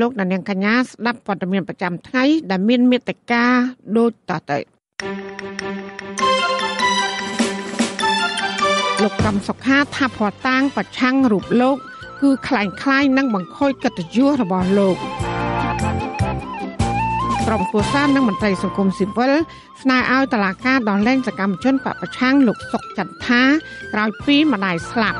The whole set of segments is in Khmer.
លោកដានាងកញ្ញាស្ដាប់ព័ត៌មានប្រចាំថ្ងៃដែលមានមេត្តាដូចតទៅលោកកំសុខាថាភ័ស្តុតាងប្រឆាំងរូបលោកគឺคล้ายคล้ายនឹងបង្ខូចកិត្តិយសរបស់លោកក្រុមគូសាននិងមន្ត្រីសង្គមស៊ីវិលស្នើឲ្យតឡាការដោះលែងសកម្មជនបពប្រឆាំងលោកសុកចន្ទថាក្រោយពីម្ដាយស្លាប់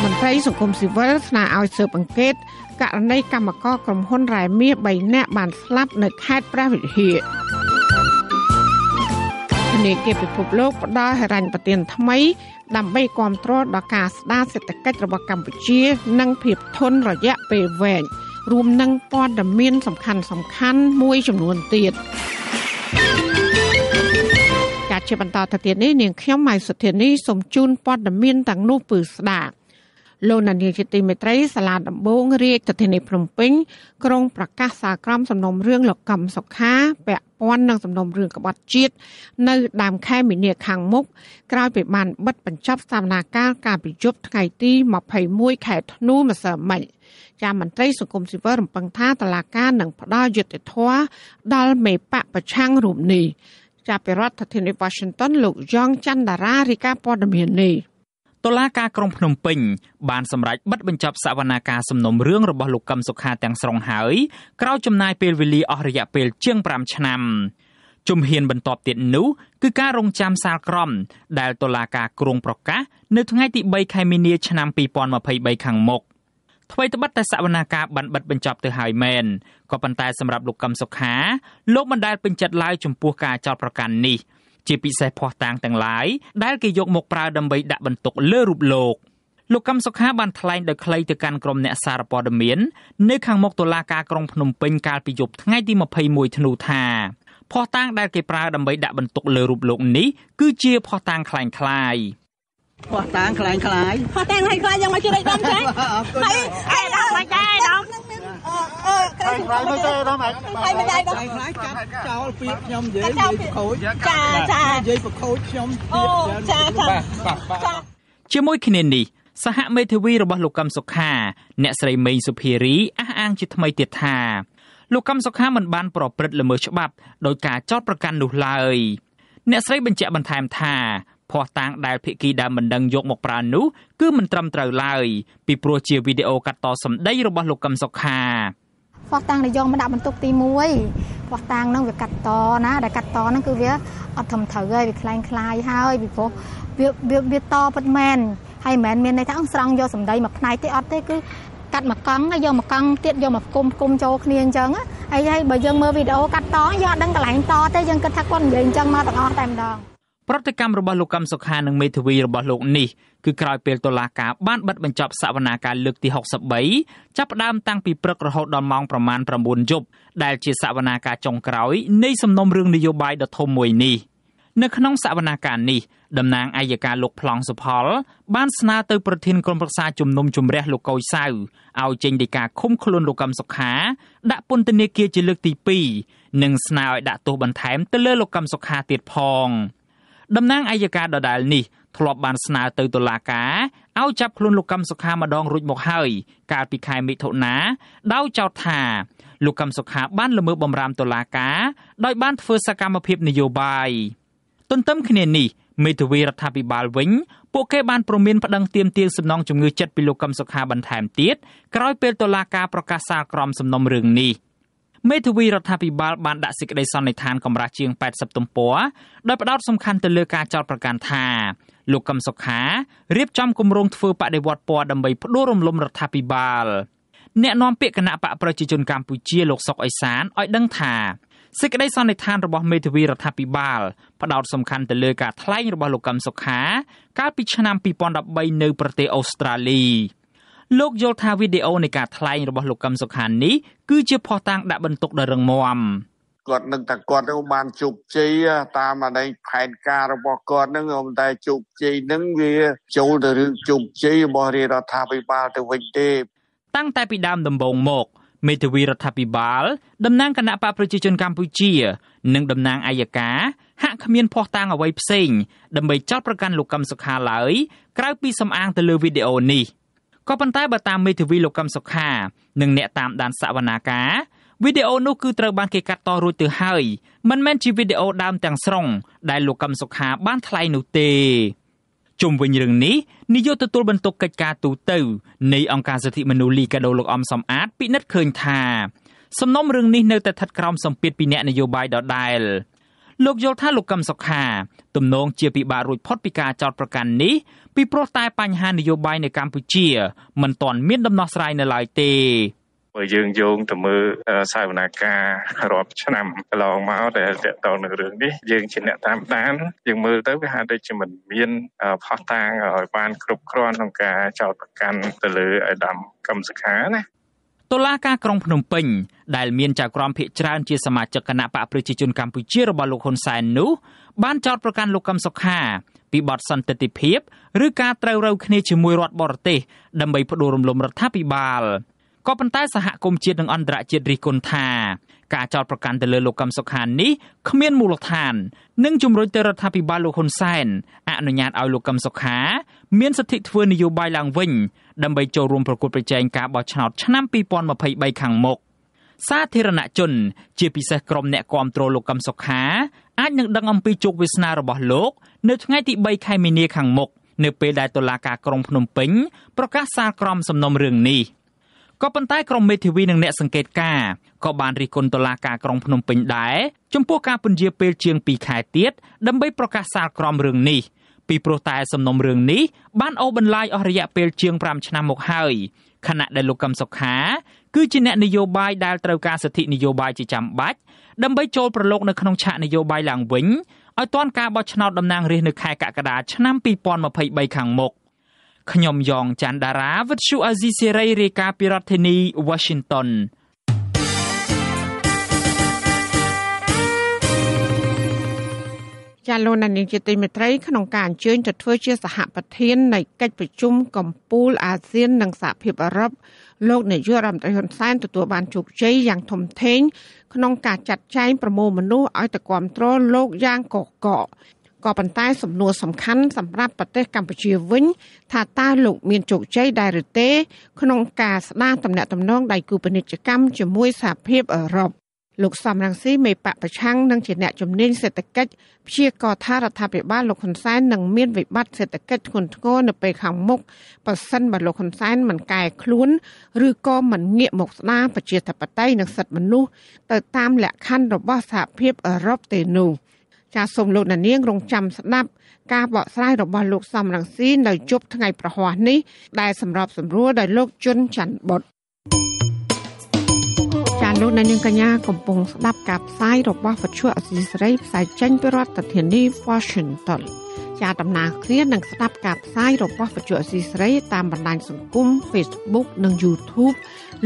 រដ្ឋមន្ត្រីសង្គមស៊ីវិលស្នើឲ្យស៊ើបអង្កេត ករណីកម្មករក្រុមហ៊ុនរ៉ែមាស3នាក់បានស្លាប់ នៅខេត្តព្រះវិហារនាគីពិភពលោកផ្ដល់ហិរញ្ញប្បទានថ្មី ដើម្បីគ្រប់គ្រងដល់ការស្ដារសេដ្ឋកិច្ចរបស់កម្ពុជា និងភាព ធន់រយៈពេលវែងរួមនឹងព័ត៌មានសំខាន់ សំខាន់ មួយចំនួនទៀតជាបន្តទៅទៀតនេះនាងខ្ញុំម៉ៃសុធានីសូមជូនព័ត៌មានទាំងនោះពឺស្ដាប់លោកនាយកជាទីមេត្រីសាលាដំបងរាជធានីភ្នំពេញក្រុង ប្រកាសសារក្រម សំណុំរឿងលោកកម្មសុខាពាក់ព័ន្ធនឹងសំណុំរឿងក្បត់ជាតិនៅដើមខែមីនាខាងមុខក្រោយពីបានបិទបញ្ចប់សវនាការការប្រជុំថ្ងៃទី21ខែធ្នូម្សិលមិញចាំមន្ត្រីសង្គមស៊ីវិលរំពឹងថាតឡាការនឹងផ្ដល់យុត្តិធម៌ដល់មេបកប្រឆាំងរូបនេះចាប់ពីរដ្ឋធានី Washington លោកយ៉ងច័ន្ទដារារាយការណ៍ព័ត៌មាននេះ។តុលាការក្រុងភ្នំពេញបានសម្រេចបិទបញ្ចប់សវនាការសំណុំរឿងរបស់លោកកឹមសុខាទាំងស្រុងហើយក្រោយចំណាយពេលវេលាអស់រយៈពេលជាង5ឆ្នាំជំហានបន្ទាប់ទៀតនោះគឺការរងចាំសាលក្រមដែលតុលាការក្រុងប្រកាស នៅថ្ងៃទី3ខែមីនាឆ្នាំ2023ខាងមុខថ្មីត្បិតតែសវនាការបានបិទបញ្ចប់ទៅហើយមែនក៏ប៉ុន្តែសម្រាប់លោកកឹមសុខាលោកមិនដែលពេញចិត្តឡើយចំពោះការចោទប្រកាន់នេះ។ជាពិសេសភ័ស្តុតាងទាំងឡាយដែលគេយកមកប្រើដើម្បីដាក់បន្ទុកលើរូបលោកលោកកឹមសុខាបានថ្លែងដោយគ្លីទៅកាន់ក្រុមអ្នកសារព័ត៌មាននៅខាងមុខតុលាការក្រុងភ្នំពេញកាលពីយប់ថ្ងៃទី21ធ្នូថាភ័ស្តុតាង ដែលគេប្រើដើម្បីដាក់បន្ទុកលើរូបលោក នេះគឺជាភ័ស្តុតាងคล้ายៗផោះតាងខ្លាំងខ្លាយផោះតាងខ្លាំងខ្លាយយ៉ាងមកជិះដូចដល់ខ្លាំងហើយអីដល់បាច់ដែរដល់អឺក្រៃក្រៃមិនទេអត់មកហើយមិនដែរបងក្រៃក្រៃចាប់ចោលពាក្យខ្ញុំនិយាយនិយាយប្រខូចចាចានិយាយប្រខូចខ្ញុំអូចាចាចាជាមួយ គ្នានេះសហមេធាវីរបស់លោកកឹមសុខា អ្នកស្រីមេងសុភារីអះអាងជាថ្មីទៀតថាលោកកឹមសុខាមិនបានប្រព្រឹត្តល្មើសច្បាប់ដោយការចោទប្រកាន់នោះឡើយអ្នកស្រីបញ្ជាក់បន្ថែមថាភ័ស្តុតាងដែលភិក្ខីដើមមិនដឹងយកមកប្រើនោះគឺមិនត្រឹមត្រូវឡើយពីព្រោះជាវីដេអូកាត់តសម្ដីរបស់លោកកឹមសុខាភ័ស្តុតាងដែលយកមកដាក់បន្ទុកទី1ភ័ស្តុតាងហ្នឹងវាកាត់តណាដែលកាត់តហ្នឹងគឺវាអត់ត្រឹមត្រូវហើយវាคล้ายคล้ายហើយពីព្រោះវាវាតពិតមែនហើយមិនមែនមានន័យថាអងស្រង់យកសម្ដីមកផ្នែកទេអត់ទេគឺកាត់មកកង់យកមកកង់ទៀតយកមកគុំគុំចូលគ្នាអញ្ចឹងហើយហើយបើយើងមើលវីដេអូកាត់តយើងអត់ដឹងកន្លែងត ទេយើងគិតថាគាត់និយាយអញ្ចឹងមកទាំងអស់តែម្ដងប្រតិកម្មរបស់លោកកឹមសុខានិងមេធាវីរបស់លោកនេះគឺក្រោយពេលតុលាការបានបិទបញ្ចប់សវនាការលើកទី63ចាប់ផ្ដើមតាំងពីព្រឹករហូតដល់ម៉ោងប្រមាណ9យប់ដែលជាសវនាការចុងក្រោយនៃសំណុំរឿងនយោបាយដ៏ធំមួយនេះ នៅក្នុងសវនាការនេះតំណាងអัยការលោកប្លង់សុផលបានស្នើទៅប្រធានក្រុមប្រឹក្សាជំនុំជម្រះលោកកុយសៅឲ្យចេញដីកាឃុំខ្លួនលោកកឹមសុខាដាក់ពន្ធនាគារជាលើកទី2និងស្នើឲ្យដាក់ទោសបន្ថែមទៅលើលោកកឹមសុខាទៀតផង។តំណាងអัยការដដែលនេះធ្លាប់បានស្នើទៅតុលាការឲ្យចាប់ខ្លួនលោកកឹមសុខាម្ដងរួចមកហើយកាលពីខែមិថុនាដោយចោទថាលោកកឹមសុខាបានល្មើសបំរាមតុលាការ ដោយបានធ្វើសកម្មភាពនយោបាយទន្ទឹមគ្នានេះមេធាវីរដ្ឋាភិបាលវិញពួកគេបានប្រមានប្តឹងទាមទារសំណងជំងឺចិត្តពីលោកកឹមសុខាបន្ថែមទៀតក្រោយពេលតុលាការប្រកាសសាលក្រមសំណុំរឿងនេះ។មេធាវីរដ្ឋាភិបាលបានដាក់សេចក្តីសន្និដ្ឋានកម្រាស់ជាង80ទំព័រដោយផ្ដោតសំខាន់ទៅលើការចោទប្រកាន់ថាលោកកឹមសុខារៀបចំគម្រោងធ្វើបដិវត្តពណ៌ដើម្បីផ្ដួលរំលំរដ្ឋាភិបាលអ្នកនាំពាក្យគណៈបកប្រជាជនកម្ពុជាលោកសុកអេសានឲ្យដឹងថាសេចក្តីសន្និដ្ឋានរបស់មេធាវីរដ្ឋាភិបាលផ្ដោតសំខាន់ទៅលើការថ្លែងរបស់លោកកឹមសុខាកាលពីឆ្នាំ2013នៅប្រទេសអូស្ត្រាលីលោកយល់ថាវីដេអូនៃការថ្លែងរបស់លោកកឹមសុខាននេះគឺជាភស្តុតាងដាក់បន្ទុកដ៏រឹងមាំគាត់នឹងថាគាត់នឹងបានជោគជ័យតាមអន័យផែនការរបស់គាត់នឹងខ្ញុំតែជោគជ័យនឹងវា ចូលទៅរឿងជោគជ័យរបស់រាជរដ្ឋាភិបាលទៅវិញទេ តាំងតែពីដើមដំបូងមកមេធាវីរដ្ឋាភិបាលតំណាងគណៈបកប្រជាជនកម្ពុជានិងតំណាងអัยការហាក់គ្មានភ័ស្តុតាងអ្វីផ្សេងដើម្បីចោទប្រកាន់លោកកឹមសុខាឡើយក្រៅពីសំអាងទៅលើវីដេអូនេះ។ក៏ប៉ុន្តែបើតាមមេធាវីលោកកឹមសុខា និងអ្នកតាមដានសវនាកាវីដេអូនោះគឺត្រូវបាន គេកាត់តរួចទៅហើយ មិនមែនជាវីដេអូដើមទាំងស្រុង ដែលលោកកឹមសុខា បានថ្លែងនោះទេជុំវិញរឿងនេះនាយកទទួលបន្ទុកកិច្ចការទូតនៃអង្គការសិទ្ធិមនុស្សលីកាដូលោកអំសំអាត ពិនិត្យឃើញ ថាសំណុំរឿងនេះនៅតែស្ថិតក្រោមសម្ពាធពីអ្នក នយោបាយដដែលលោកយល់ថាលោកកឹមសុខា ទំនងជាពិបាករួចផុតពីការចោទប្រកាន់នេះពីព្រោះតែ បញ្ហានយោបាយនៅកម្ពុជាមិនទាន់មាន ដំណោះស្រាយនៅឡើយទេើយើងយោងទៅមើលសាវនាការរាប់ឆ្នាំកន្លងមកដែលតកតនឹងរឿងនេះយើង ជាអ្នកតាមដាន យើងមើលទៅវាហាក់ដូចជាមិនមានផោះតាងឲ្យបានគ្រប់គ្រាន់ក្នុងការចោទប្រកាន់ទៅលើអាដាមកឹមសុខាណាតុលាការក្រុងភ្នំពេញដែលមានចៅក្រមភៀកច្រើនជាសមាជិកគណៈបកប្រជាជនកម្ពុជារបស់លោកហ៊ុនសែននោះបានចោទប្រកាន់លោកកឹមសុខាពីបទសន្តិទិភាពឬការត្រូវរើគ្នាជាមួយរដ្ឋបរទេសដើម្បីផ្ដួលរំលំរដ្ឋាភិបាលក៏ប៉ុន្តែសហគមន៍ជាតិនិងអន្តរជាតិរិះគន់ថាការចោទប្រកាន់ទៅលើលោកកឹមសុខានេះគ្មានមូលដ្ឋាន និងជំរុញទៅរដ្ឋាភិបាលលោកហ៊ុនសែនអនុញ្ញាតឲ្យលោកកឹមសុខា មានសិទ្ធិធ្វើនយោបាយឡើងវិញដើម្បីចូលរួមប្រគល់ប្រជែងការបោះឆ្នោតឆ្នាំ2023ខាងមុខសាធារណជនជាពិសេសក្រុមអ្នកគាំទ្រលោកកឹមសុខាអាចនឹងដឹងអំពីជោគវាសនារបស់លោក នៅថ្ងៃទី3ខែមីនាខាងមុខនៅ ពេលដែលតុលាការក្រុងភ្នំពេញ ប្រកាសសាលក្រមសំណុំរឿងនេះក៏ប៉ុន្តែ ក្រុមមេធាវីនិងអ្នកសង្កេតការណ៍ក៏បានរិះគន់តុលាការក្រុងភ្នំពេញដែរចំពោះការពន្យាពេលជាង2ខែទៀតដើម្បីប្រកាសសាលក្រមរឿងនេះពីព្រោះតែសំណុំរឿងនេះបានអូបន្លាយអស់រយៈពេលជាង5ឆ្នាំមកហើយខណៈដែលលោកកឹមសុខា គឺជាអ្នកនយោបាយដែលត្រូវការសិទ្ធិនយោបាយជាចាំបាច់ដើម្បីចូលប្រឡូកនៅក្នុងឆាកនយោបាយឡើងវិញឲ្យទាន់ការបោះឆ្នោតតំណាងរាស្ត្រនៅខែកក្កដាឆ្នាំ2023ខាងមុខខ្ញុំយ៉ងច័ន្ទដារាវិទ្យុអេស៊ីសេរីរាយការណ៍ពីរដ្ឋធានី Washington ចាលោកនាងជាទីមេត្រីក្នុងការអញ្ជើញទៅធ្វើជាសហប្រធាននៃកិច្ចប្រជុំកំពូលអាស៊ាននិងសហភាពអឺរ៉ុបលោកនាយករដ្ឋមន្ត្រីហ៊ុនសែនទទួលបានជោគជ័យយ៉ាងធំធេងក្នុងការចាត់ចែងប្រមូលមនុស្សឲ្យទៅគ្រប់គ្រងលោកយ៉ាងកកកក៏ប៉ុន្តែសំណួរសំខាន់សម្រាប់ប្រទេសកម្ពុជាវិញថាតើលោកមានជោគជ័យដែរឬទេក្នុងការស្ដារទំនាក់ទំនងដៃគូពាណិជ្ជកម្មជាមួយសហភាពអឺរ៉ុបលោកសំរងស៊ីមេបកប្រឆាំងនិងជាអ្នកជំនាញសេដ្ឋកិច្ចព្យាករថារដ្ឋាភិបាលលោកហ៊ុនសែននឹងមានវិបត្តិសេដ្ឋកិច្ចធ្ងន់ធ្ងរនៅពេលខាងមុខបើសិនបើលោកហ៊ុនសែនមិនកែខ្លួន ឬក៏មិនងាកមកស្ដារប្រជាធិបតេយ្យនិងសិទ្ធិមនុស្សទៅតាមលក្ខខណ្ឌរបស់សហភាពអឺរ៉ុបទេនោះចាសសូមលោកអ្នកនាងរងចាំស្ដាប់ការបកស្រាយរបស់លោកសំរងស៊ីនៅជប់ថ្ងៃប្រហ័សនេះដែលសម្របសម្រួលដោយលោកជុនច័ន្ទបុត្រលោកអ្នកនាងកញ្ញាកំពុងស្ដាប់ការផ្សាយរបស់វិទ្យុអសីសេរីផ្សាយចេញពីរដ្ឋធានី Washington ជាដំណើរគ្នានឹងស្ដាប់ការផ្សាយរបស់វិទ្យុអសីសេរីតាមបណ្ដាញសង្គម Facebook និង YouTube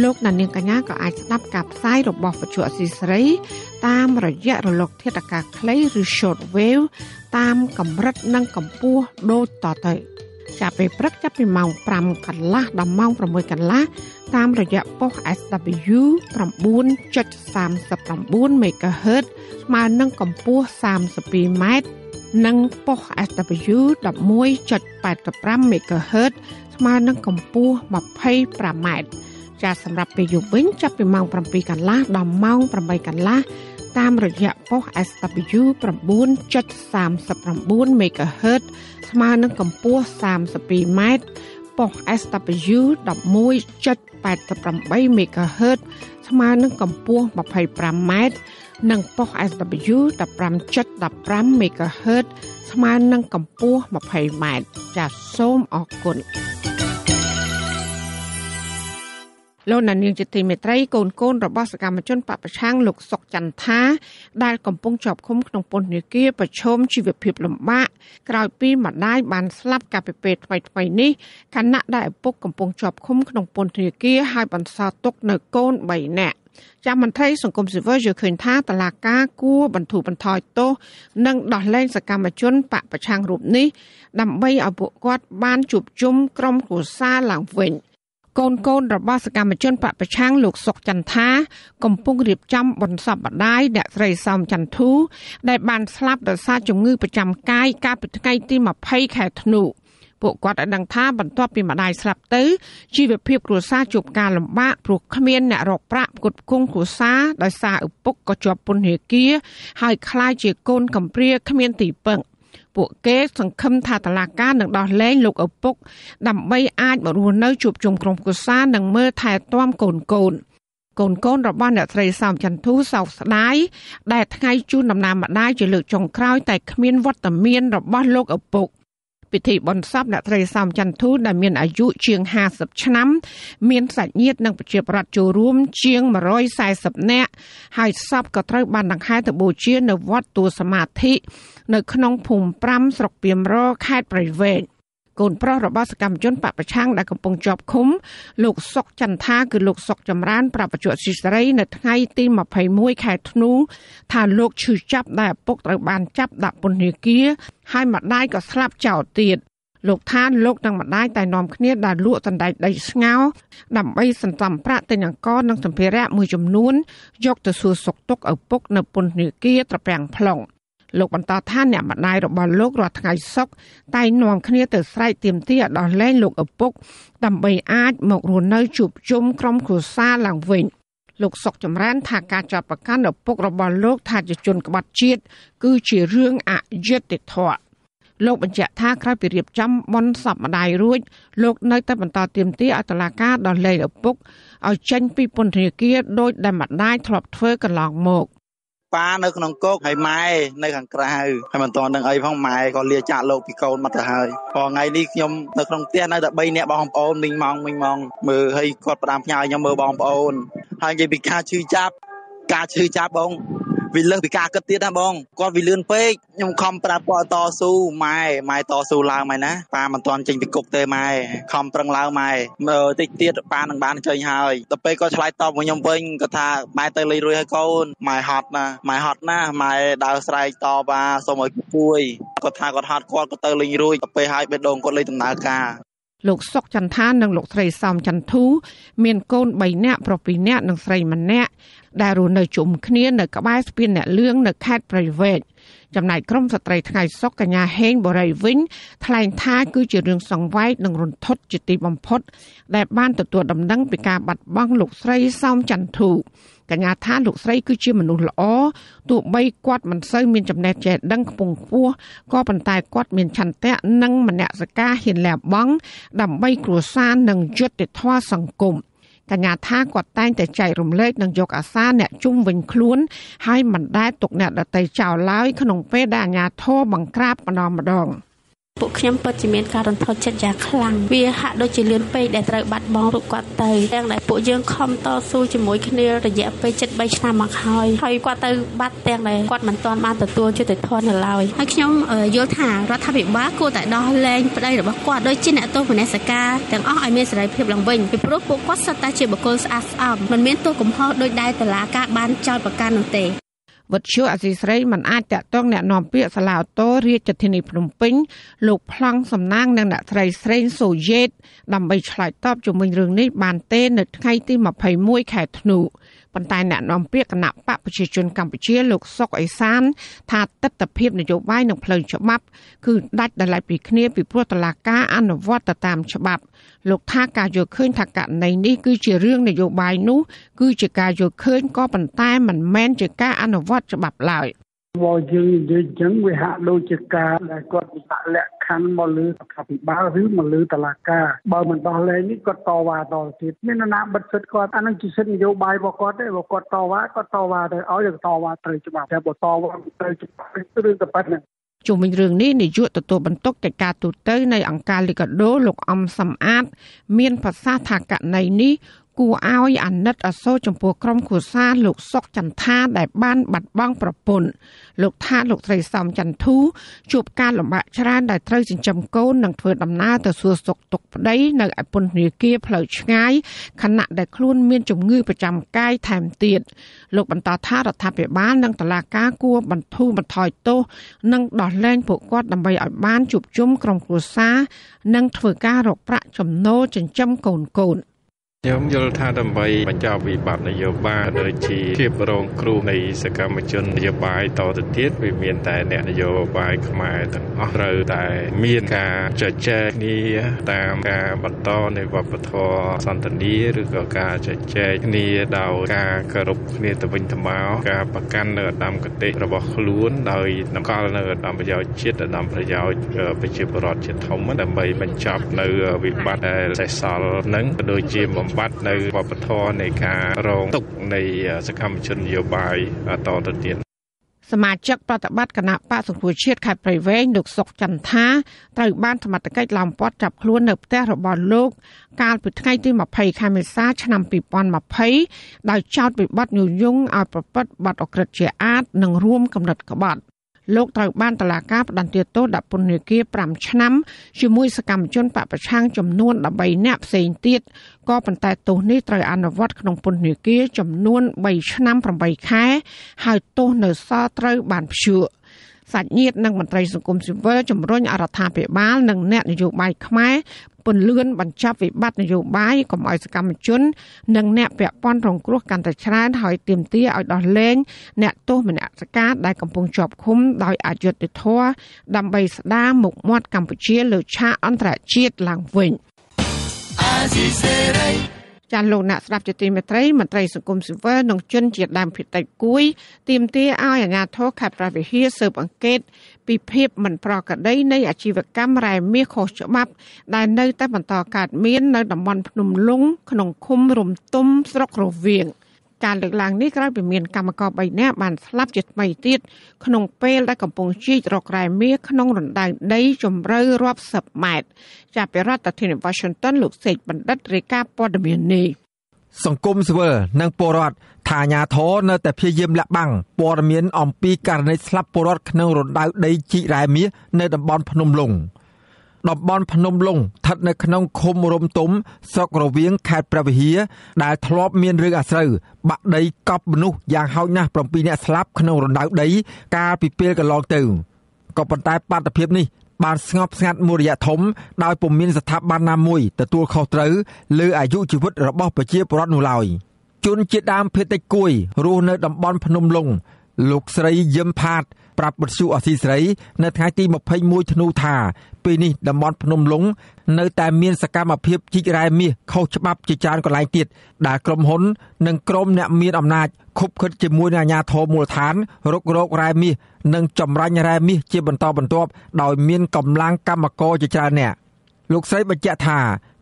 លោកអ្នកនាងកញ្ញាក៏អាចស្ដាប់ការផ្សាយរបស់វិទ្យុអសីសេរី តាមរយៈរលកធាតុអាកាសខ្លីឬ Shortwave តាមកម្រិតនិងកម្ពស់ដូចតទៅ។ចាប់ពេលព្រឹកចាប់ពីម៉ោង5កន្លះដល់ម៉ោង6កន្លះតាមរយៈប៉ុស SW 9.39 MHz ស្មើនឹងកម្ពស់32ម៉ែត្រនិងប៉ុស SW 11.85 MHz ស្មើនឹងកម្ពស់25ម៉ែត្រចាសម្រាប់ពេលយប់វិញចាប់ពីម៉ោង7កន្លះដល់ម៉ោង8កន្លះតាមរយៈប៉ុស SW 9.39 MHz ស្មើនឹងកម្ពស់32ម៉ែត្រប៉ុស SW 11.88 MHz ស្មើនឹងកម្ពស់25ម៉ែត្រនិងប៉ុស SW 15.15 MHz ស្មើនឹងកម្ពស់20ម៉ែត្រចាសសូមអរគុណលោកណានៀងជាទីមេត្រីកូនកូនរបស់សកម្មជនបពប្រឆាំងលោកសុកចន្ទថាដែលកំពុងជាប់ឃុំក្នុងពន្ធនាគារប្រឈមជីវភាពលំបាកក្រោយពីម្ដាយបានស្លាប់កាលពីពេលថ្មីៗនេះខណៈដែលឪពុកកំពុងជាប់ឃុំក្នុងពន្ធនាគារហើយបន្សល់ទុក នៅកូន3នាក់ចាំមន្ត្រីសង្គមស៊ីវិលយល់ឃើញថាតឡាការគួរបន្ធូរបន្ថយទោសនិងដោះលែងសកម្មជនបពប្រឆាំងរូបនេះដើម្បីឲ្យពួកគាត់ បានជួបជុំក្រុមគ្រួសារឡើងវិញ។កូនកូនរបស់សកម្មជនបពប្រឆាំងលោកសុកចន្ទថា កំពុងរៀបចំបន្សពបដាយអ្នកស្រីសោមចន្ទធូដែលបានស្លាប់ដោយសារជំងឺប្រចាំកាយកាលពីថ្ងៃទី20ខែធ្នូពួកគាត់បានដឹងថាបន្ទាប់ពីម្ដាយស្លាប់ទៅជីវភាពគ្រួសារជួបការលំបាកព្រោះគ្មានអ្នករកប្រាក់ផ្គត់ផ្គង់គ្រួសារដោយសារឪពុកក៏ជាប់ពន្ធនាគារហើយខ្លាចជាកូនកំព្រាគ្មានទីពឹងពួកគេសង្ឃឹមថាតឡាការនឹងដោះលែងលោកឪពុកដើម្បីអាចមករស់នៅជួបជុំក្រុមគ្រួសារនិងមើលថែទាំកូនកូនកូនកូនរបស់អ្នកស្រីសោមចន្ទធូសោកស្ដាយដែលថ្ងៃជូនដំណើរម្ដាយជាលើកចុងក្រោយតែគ្មានវត្តមានរបស់លោកឪពុក។ពិធីបុណ្យសពអ្នកស្រីសោមចន្ទធូដែលមានអាយុជាង50ឆ្នាំមានសាច់ញាតិនិងប្រជាប្រដ្ឋចូលរួមជាង140នាក់ហើយសពក៏ត្រូវបានដង្ហែទៅបូជានៅវត្តទួលសមាធិនៅក្នុងភូមិ5ស្រុកពីមរខេត្តព្រៃវែងកូនប្រុសរបស់សកម្មជនបពប្រឆាំងដែលកំពុងជាប់ឃុំលោកសុកចន្ទថាគឺលោកសុកចម្រើនប្រាប់បច្ចុប្បន្នស៊ីសេរីនៅថ្ងៃទី21ខែធ្នូថាលោកឈឺចាប់ដែលឪពុកត្រូវបានចាប់ដាក់ពន្ធនាគារហើយម្ដាយក៏ស្លាប់ចោលទៀតលោកថាលោកទាំងម្ដាយតែនាំគ្នាដើរលក់សណ្ដែកដីស្ងោដើម្បីសន្សំប្រាក់ទិញអង្គរនិងសម្ភារៈមួយចំនួនយកទៅសួរសុខទុក្ខឪពុកនៅពន្ធនាគារត្រពាំង plong លោកបន្តថាអ្នកម្ដាយរបស់លោករាល់ថ្ងៃសុខតែងនាំគ្នាទៅស្រែកទាមទារដល់លែងលោកឪពុកដើម្បីអាច មករស់នៅជួបជុំក្រុមគ្រួសារឡើងវិញ។លោកសុកចម្រើនថាការចាប់ប្រកាន់ឪពុករបស់លោកថាជាជនក្បត់ជាតិគឺជារឿងអយុត្តិធម៌លោកបញ្ជាក់ថាក្រោយពីរៀបចំបន់សពម្ដាយរួចលោក នៅតែបន្តទាមទារអតឡាការដល់លែងឪពុកឲ្យចេញពីពន្ធនាគារដោយដែលម្ដាយធ្លាប់ធ្វើកន្លងមក។ប៉ានៅក្នុងគុកហើយម៉ែនៅខាងក្រៅហើយមិនទាន់នឹងអីផងម៉ែក៏លាចាក់លោកពីកូនមកទៅហើយព្រោះថ្ងៃនេះខ្ញុំនៅក្នុងផ្ទះនៅតែ3នាក់បងប្អូនមីងម៉ងមីងម៉ងមើលហើយគាត់ផ្ដាំផ្ញើខ្ញុំមើលបងប្អូនហើយនិយាយពីការឈឺចាប់ការឈឺចាប់បងវាលើសពីការគិតទៀតណាបងគាត់វាលឿនពេកខ្ញុំខំប្រាប់គាត់តស៊ូម៉ែម៉ែតស៊ូឡើងម៉ែណាប៉ាមិនទាន់ចេញពីគុកទេម៉ែខំប្រឹងឡើងម៉ែមើលតិចទៀតប៉ានឹងបានចេញហើយដល់ពេលគាត់ឆ្លើយតបមកខ្ញុំវិញគាត់ថាម៉ែទៅលេងរួយហើយកូនម៉ែហត់ណាម៉ែហត់ណាម៉ែដើរស្រែកតបថាសូមឲ្យពួយគាត់ថាគាត់ហត់គាត់ក៏ទៅលេងរួយទៅពេលហើយបេះដូងគាត់លេងដំណើរការ លោកសុកចន្ទថានិងលោកស្រីសោមចន្ទធូមានកូន3នាក់ប្រុស2នាក់និងស្រី1នាក់ដែលរស់នៅជុំគ្នានៅក្បែរស្ពានអ្នកលឿងនៅខេត្តព្រៃវែកចំណែកក្រុមស្ត្រីថ្ងៃសុកកញ្ញាហេងបរិយវិញថ្លែងថា គឺជារឿងសង្វេគនិងរន្ធត់ជាទីបំផុត ដែលបានទទួលដំណឹងពីការបាត់បង់លោកស្រីសោមចន្ទធូកញ្ញាថាលោកស្រី គឺជាមនុស្សល្អទោះបីគាត់មិនសូវមានចំណេះចេះដឹងខ្ពង់ខ្ពស់ក៏ប៉ុន្តែគាត់មានឆន្ទៈនិងមនសិការហ៊ានលះបង់ដើម្បីគ្រួសារនិងយុត្តិធម៌សង្គម។កញ្ញាថាគាត់តែងតែចែករំលែកនិងយកអាសាអ្នកជុំវិញខ្លួនហើយមិនដែលទុកអ្នកដតីចោលឡើយក្នុងពេលដែលអាញាធរបង្ក្រាបម្ដងម្ដង។ពួកខ្ញុំពិតជាមានការរន្ធត់ចិត្តយ៉ាងខ្លាំងវាហាក់ដូចជាលឿនពេកដែលត្រូវបាត់បង់រូបគាត់ទៅទាំងដែលពួកយើងខំតស៊ូជាមួយគ្នារយៈពេល73ឆ្នាំមកហើយហើយគាត់ទៅបាត់ទាំងដែលគាត់មិនទាន់បានទទួលយុត្តិធម៌នៅឡើយហើយខ្ញុំយល់ថារដ្ឋាភិបាលគួរតែដោះលែងប្តីរបស់គាត់ដូចជាអ្នកទោសមនសិការទាំងអស់ឲ្យមានសេរីភាពឡើងវិញពីព្រោះពួកគាត់សិតតែជាបុគ្គលស្អាតស្អំមិនមានទោសកំហុសដោយដែលតឡាការបានចោទប្រកាន់នោះទេវិទ្យុអសីស្រីមិនអាចតាក់ទងអ្នកនាំពាក្យសាឡាអូតូរាជធានីភ្នំពេញ លោកប្លង់សំណាងនិងអ្នកស្រីស្រីសូយេតដើម្បីឆ្លើយតបជាមួយរឿងនេះបានទេ នៅថ្ងៃទី21ខែធ្នូប៉ុន្តែអ្នកនាំពាក្យគណៈបកប្រជាជនកម្ពុជាលោកសុកអេសាន ថាទស្សនវិជ្ជានយោបាយនិងផ្លូវច្បាប់គឺដាច់ដោយឡែកពីគ្នាពីព្រោះតឡាការអនុវត្តទៅតាមច្បាប់លោកថាការយកឃើញ ថាករណីនេះគឺជារឿងនយោបាយនោះគឺជាការយកឃើញក៏ប៉ុន្តែមិនមែនជាការអនុវត្តច្បាប់ឡើយ។មកយើងនិយាយចឹងវាហាក់ដូចជាការដែលគាត់ពិបាកលក្ខខណ្ឌមកលើរដ្ឋាភិបាលឬមកលើតឡាការបើមិនដោះលែងនេះគាត់តវ៉ាតទៀតមាននរណាបិទសិទ្ធគាត់អានឹងជាសិទ្ធិនយោបាយរបស់គាត់ទេបើគាត់តវ៉ាគាត់តវ៉ាទៅឲ្យតវ៉ាត្រូវច្បាប់តែបើតវ៉ាត្រូវច្បាប់ឬក៏ប៉ះនឹងជុំវិញរឿងនេះនាយកទទួលបន្ទុកកិច្ចការទូតនៃអង្គការលីកាដូលោកអំសំអាត មានប្រសាសន៍ថាករណីនេះគួរឲ្យអាណិតអាសូរចំពោះក្រុមគ្រួសារលោក សុកចន្ទថាដែលបានបាត់បង់ប្រពន្ធលោកថាលោកស្រីសំចន្ទធូជួបការលំបាកច្រើនដែលត្រូវចិញ្ចឹមកូននិងធ្វើដំណើរទៅសួរសុខទុក្ខប្តីនៅឯពន្ធនាគារផ្លូវឆ្ងាយខណៈដែលខ្លួនមាន ជំងឺប្រចាំកាយថែមទៀតលោកបន្តថារដ្ឋាភិបាលនិងតុលាការគួរបន្ធូរបន្ថយទោសនិងដោះលែងពួកគាត់ដើម្បីឲ្យបានជួបជុំក្រុមគ្រួសារនិងធ្វើការរកប្រាក់ចំណូលចិញ្ចឹមកូនកូនៗខ្ញុំយល់ថាដើម្បីបញ្ចប់វិបត្តិនយោបាយដូចជាភាពរងគ្រោះនៃសកម្មជននយោបាយតទៅទៀតវាមានតែអ្នកនយោបាយខ្មែរទាំងអស់ត្រូវតែមានការជជែកគ្នាតាមការបន្តនៃវប្បធម៌សន្តានាឬក៏ការជជែកគ្នាដោយការគោរពគ្នាទៅវិញទៅមកការប្រកាន់នៅឧត្តមគតិរបស់ខ្លួនដោយតម្កល់នៅឧត្តមប្រយោជន៍ជាតិឧត្តមប្រយោជន៍ប្រជាពលរដ្ឋជាធំដើម្បីបញ្ចប់ នៅ វិបត្តិដែលសេសសល់នឹងក៏ដូចជាបំបាត់នៅវប្បធម៌នៃការរងទុកនៃសកម្មជននយោបាយតទៅទៀតសមាជិកប្រតិបត្តិគណៈបកសង្គ្រោះជាតិខេត្តព្រៃវែងលោកសុកចន្ទថាត្រូវបានសមត្ថកិច្ចឡោមព័ទ្ធចាប់ខ្លួននៅផ្ទះរបស់លោក កាលពីថ្ងៃទី20ខែមេសា ឆ្នាំ2020ដោយចោទពីបទញុយយងឲ្យប្រព្រឹត្តបទអក្រិតជាអាតនិងរួមកំណត់ក្បត់លោកត្រូវបានតុលាការផ្តន្ទាទោសដាក់ពន្ធនាគារ5ឆ្នាំជាមួយសកម្មជនបពប្រឆាំងចំនួន13នាក់ផ្សេងទៀតក៏ប៉ុន្តែទោសនេះត្រូវអនុវត្តក្នុងពន្ធនាគារចំនួន3ឆ្នាំ8ខែហើយទោសនៅសល់ត្រូវបានព្យួរ។សាច់ញាតិនិងមន្ត្រីសង្គមស៊ីវិលជំរុញអរដ្ឋាភិបាលនិងអ្នកនយោបាយខ្មែរពន្លឿនបញ្ចប់វិបត្តិនយោបាយកុំឲ្យសកម្មជន និងអ្នកពាក់ព័ន្ធរងគ្រោះកាន់តែច្រើនហើយទាមទារឲ្យដោះលែងអ្នកទោសមនសិការដែលកំពុងជាប់ឃុំដោយអយុត្តិធម៌ដើម្បីស្ដារមុខមាត់កម្ពុជាលើឆាកអន្តរជាតិឡើងវិញ។ចាលោកអ្នកស្ដាប់ជាទីមេត្រីមន្ត្រីសង្គមស៊ីវិលនិងជនជាដើមភាគតិចគួយទាមទារឲ្យអាជ្ញាធរខេត្តប្រវីហាស៊ើបអង្កេតពីភាពមិនប្រក្រតី នៃអាជីវកម្មរ៉ែមាសខុសច្បាប់ ដែលនៅតែបន្តកើតមាននៅតំបន់ភ្នំលុងក្នុងឃុំរំទុំស្រុករវៀង។ការលើកឡើងនេះក្រោយពីមានកម្មករ3នាក់បានស្លាប់ជាថ្មីទៀតក្នុងពេលដែលកំពុងជីករកក្រែមាសក្នុងរណ្ដៅដីជម្រៅរាប់សិបម៉ែត្រចាប់ពីរដ្ឋធានី Washington លោកសេកបណ្ឌិតរាយការណ៍ព័ត៌មាននេះសង្គមស៊ីវិលនិងពលរដ្ឋថាអាញាធរនៅតែព្យាយាមលាក់បាំងព័ត៌មានអំពីករណីស្លាប់ពលរដ្ឋក្នុងរណ្ដៅដីជីករ៉ែមាសនៅតំបន់ភ្នំឡុងតំបន់ភ្នំលង់ស្ថិតនៅក្នុងឃុំរំទុំស្រុករវៀងខេត្តព្រះវិហារដែលធ្លាប់មានរឿងអាស្រូវបាក់ដីកប់មនុស្សយ៉ាងហោចណាស់7អ្នកស្លាប់ក្នុងរណ្ដៅដី កាលពីពេលកន្លងទៅក៏ប៉ុន្តែបាតុភិបនេះ បានស្ងប់ស្ងាត់មួយរយៈធំដោយពុំមាន ស្ថាប័នណាមួយទទួលខុសត្រូវលើអាយុជីវិតរបស់ប្រជាពលរដ្ឋនោះឡើយជនជាតិដើមភាគតិចគួយរស់នៅ តំបន់ភ្នំលង់លោកស្រីយឹមផាតប្រាប់បទសុអសីស្រី នៅថ្ងៃទី21ធ្នូថាពេលនេះតំបន់ភ្នំលុងនៅតែមានសកម្មភាពជីករ៉ែមាសខុសច្បាប់ជាច្រើនកន្លែងទៀតដែលក្រុមហ៊ុននិងក្រុមអ្នកមានអំណាច ខុបខិតជាមួយនឹងអាជ្ញាធរមូលដ្ឋានរុករករ៉ែមាសនិងចម្រាញ់រ៉ែមាសជាបន្តបន្ទាប់ដោយមានកម្លាំងកម្មករជាច្រើនអ្នកលោកស្រីបញ្ជាក់ថា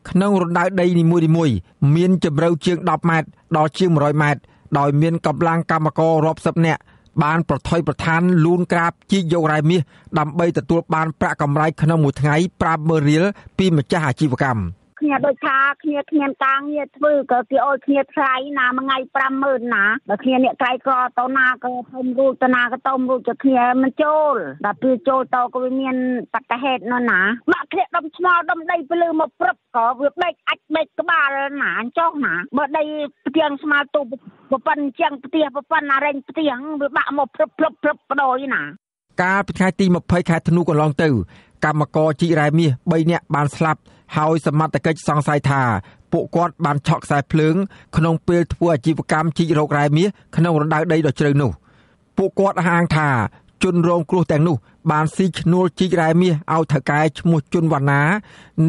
ក្នុងរណ្ដៅដីនីមួយៗមានជម្រៅជាង10ម៉ែត្រដល់ជាង100ម៉ែត្រដោយមានកម្លាំងកម្មកររាប់សិបនាក់បានប្រថុយប្រឋានលូនក្រាបជីករ៉ែមាសដើម្បីទទួល បានប្រាក់កម្រៃក្នុងមួយថ្ងៃ50000រៀលពីម្ចាស់អាជីវកម្ម។គ្នាដូចថាគ្នាគ្មានការងារធ្វើក៏គេអោយគ្នាថ្លៃណាមួយថ្ងៃ50000ណាបើគ្នាអ្នកក្រៃក៏ទៅណាក៏ធំរូចទៅណាក៏ធំរូចទៅគ្នាមិនចូលដល់ពេលចូលទៅក៏វាមានបកហេតុនោះណាបាក់ធ្លាក់ដុំឆ្មោដុំដីពលឺមកព្រឹបក៏វាបែកអាចបែកក្បាលណាអញ្ចឹងណា បើដីផ្ទៀងស្មាល់ទូប្រព័ន្ធជាងផ្ទះប្រព័ន្ធអរែងផ្ទៀងវាបាក់មកព្រឹបព្រឹបព្រឹបបដយណា កាលពីថ្ងៃទី20ខែធ្នូកន្លងទៅកម្មករជីករ៉ែមាស3នាក់បានស្លាប់ហើយសមត្ថកិច្ចសង្ស័យថាពួកគាត់បានឆក់ខ្សែភ្លើង ក្នុងពេលធ្វើអាជីវកម្មជីករោគរ៉ែមាសក្នុងរដៅដីដ៏ជ្រៅនោះពួកគាត់អះអាងថាជនរងគ្រោះទាំងនោះ បានស៊ីឈ្នួលជីករ៉ែមាសឲ្យថៅកែឈ្មោះជនវណ្ណា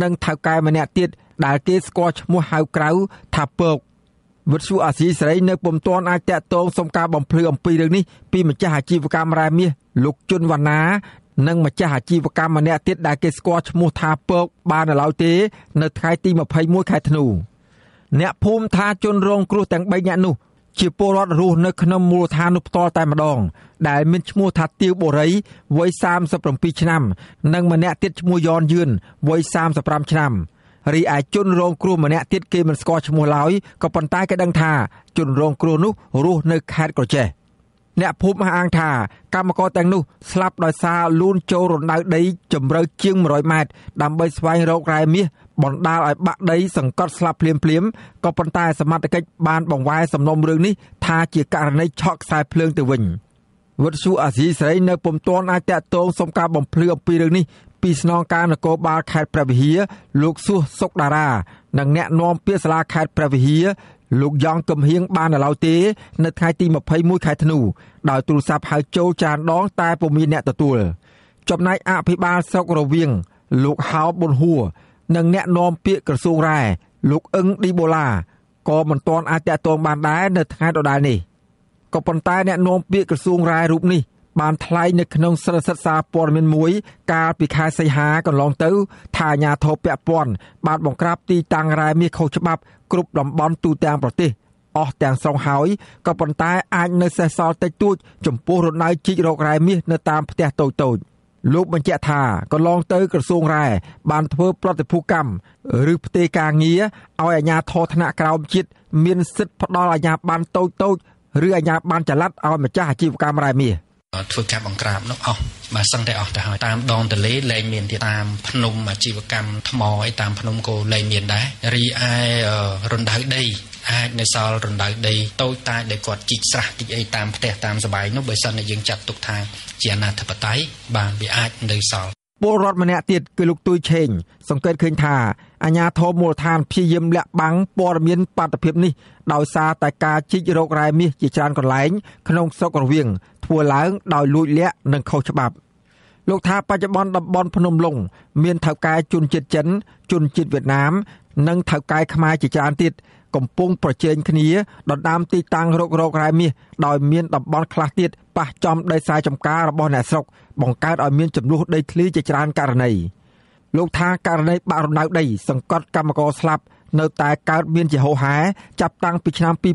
និង ថៅកែម្នាក់ទៀតដែលគេស្គាល់ឈ្មោះហៅក្រៅថាពកវិទ្យុអាស៊ីសេរីនៅពុំទាន់អាចតាក់ទងសុំការបំភ្លឺអំពីរឿងនេះពីម្ចាស់អាជីវកម្មរ៉ែមាសលោកជុនវណ្ណានិងម្ចាស់អាជីវកម្មម្នាក់ទៀតដែលគេស្គាល់ឈ្មោះថាពកបានឡើយទេ នៅថ្ងៃទី21ខែធ្នូអ្នកភូមិថាជនរងគ្រោះទាំង3នាក់នោះ ជាពលរដ្ឋរស់នៅក្នុងមូលដ្ឋាននោះផ្ទាល់តែម្ដង ដែលមានឈ្មោះថាទៀវបូរីវ័យ37ឆ្នាំ និងម្នាក់ទៀតឈ្មោះយ៉នយឿនវ័យ35ឆ្នាំរីឯជនរងគ្រោះម្នាក់ទៀតគេមិនស្គាល់ឈ្មោះឡើយក៏ប៉ុន្តែគេដឹងថាជនរងគ្រោះនោះរស់នៅខេត្តក្រចេះ។អ្នកភូមិអះអាងថាកម្មករទាំងនោះស្លាប់ដោយសារលូនចូលរណ្ដៅដីជម្រៅជាង100ម៉ែត្រដើម្បីស្វែងរករ៉ែមាសបណ្ដាលឲ្យបាក់ដីសង្កត់ស្លាប់ភ្លាមភ្លាមក៏ប៉ុន្តែ សមត្ថកិច្ចបានបង្វែរសំណុំរឿងនេះថាជាករណីឆក់ខ្សែភ្លើងទៅវិញវត្តសុអាស៊ីស្រីនៅពុំទាន់អាចតាក់ទងសុំការបំភ្លឺអំពីរឿងនេះពីស្នងការនគរបាលខេត្តព្រះវិហារលោកសុសសុកតារានិងអ្នកនាំពាក្យសាលាខេត្តព្រះវិហារលោកយ៉ងកំហៀងបានឡើយទេនៅថ្ងៃទី21ខែធ្នូដោយទូរស័ព្ទហៅចូលចានដងតែពុំមានអ្នកទទួលចំណែកអភិបាលស្រុករវៀងលោកហៅប៊ុនហួរនិងអ្នកនាំពាក្យក្រសួងរ៉ែលោកអឹងឌីបូឡាក៏មិនទាន់អាចតាក់ទងបានដែរនៅថ្ងៃដដែលនេះក៏ប៉ុន្តែអ្នកនាំពាក្យក្រសួងរ៉ែរូបនេះបានថ្លែងនៅក្នុងសិរិសិក្សាព័ត៌មានមួយ កាលពីខែសីហាកន្លងទៅ ថាអាញាធរពពន់បានបង្ក្រាបទីតាំងរ៉ែមាសខុសច្បាប់គ្រប់តំបន់ទូទាំងប្រទេស អស់ទាំងស្រុងហើយក៏ប៉ុន្តែអាចនៅសេសសល់តិចតួចចំពោះរណៅជីករករ៉ែមាសនៅតាមផ្ទះតូចតូចលោកបញ្ជាក់ថាកន្លងទៅក្រសួងរ៉ែបានធ្វើប្រតិភូកម្មឬផ្ទេរការងារឲ្យអាជ្ញាធរថ្នាក់ក្រោមជាតិមានសិទ្ធិផ្ដល់អាជ្ញាប័ណ្ណតូចតូចឬអាជ្ញាប័ណ្ណចល័តឲ្យម្ចាស់អាជីវកម្មរ៉ែមាស។ធ្វើការបង្ក្រាបនោះអស់បាទសឹងតែអស់ទៅហើយតាមដងទន្លេលែងមានទៀតតាមភ្នំអាជីវកម្មថ្មអីតាមភ្នំក៏លែងមានដែររីឯរណ្ដៅដីអាចនៅសល់រណ្ដៅដីតូចតាចដែលគាត់ជីកស្រះតិចអីតាមផ្ទះតាមសបាយនោះបើសិនតែយើងចាត់ទុកថាជាអនាធិបតេយ្យបានវាអាចនៅសល់ពលរដ្ឋម្នាក់ទៀតគឺលោកទួយឆេងសង្កេតឃើញថាអាញាធមមូលដ្ឋានព្យាយាមលាក់បាំងព័ត៌មានបាតុភិបនេះដោយសារតែការជីករោគរ៉ែមាសជាច្រើនកន្លែងក្នុងស្រុករវៀងធ្វើឡើងដោយលួចលាក់និងខុសច្បាប់ លោកថាបច្ចុប្បន្នតំបន់ភ្នំឡុងមានថៅកែជនជាតិចិន ជនជាតិវៀតណាម និងថៅកែខ្មែរជាច្រើនទៀតកំពុងប្រជែងគ្នាដណ្ដើមទីតាំងរករករ៉ែមាសដោយមានតំបន់ខ្លះទៀតប៉ះចំដីស្រែចម្ការរបស់អ្នកស្រុកបង្កើតឲ្យមានចំនួនដីធ្លីជាច្រើនករណីលោកថាករណីបាក់រំដៅដីសង្កត់កម្មករស្លាប់នៅតែកើតមានជាហូរហែចាប់តាំងពីឆ្នាំ2010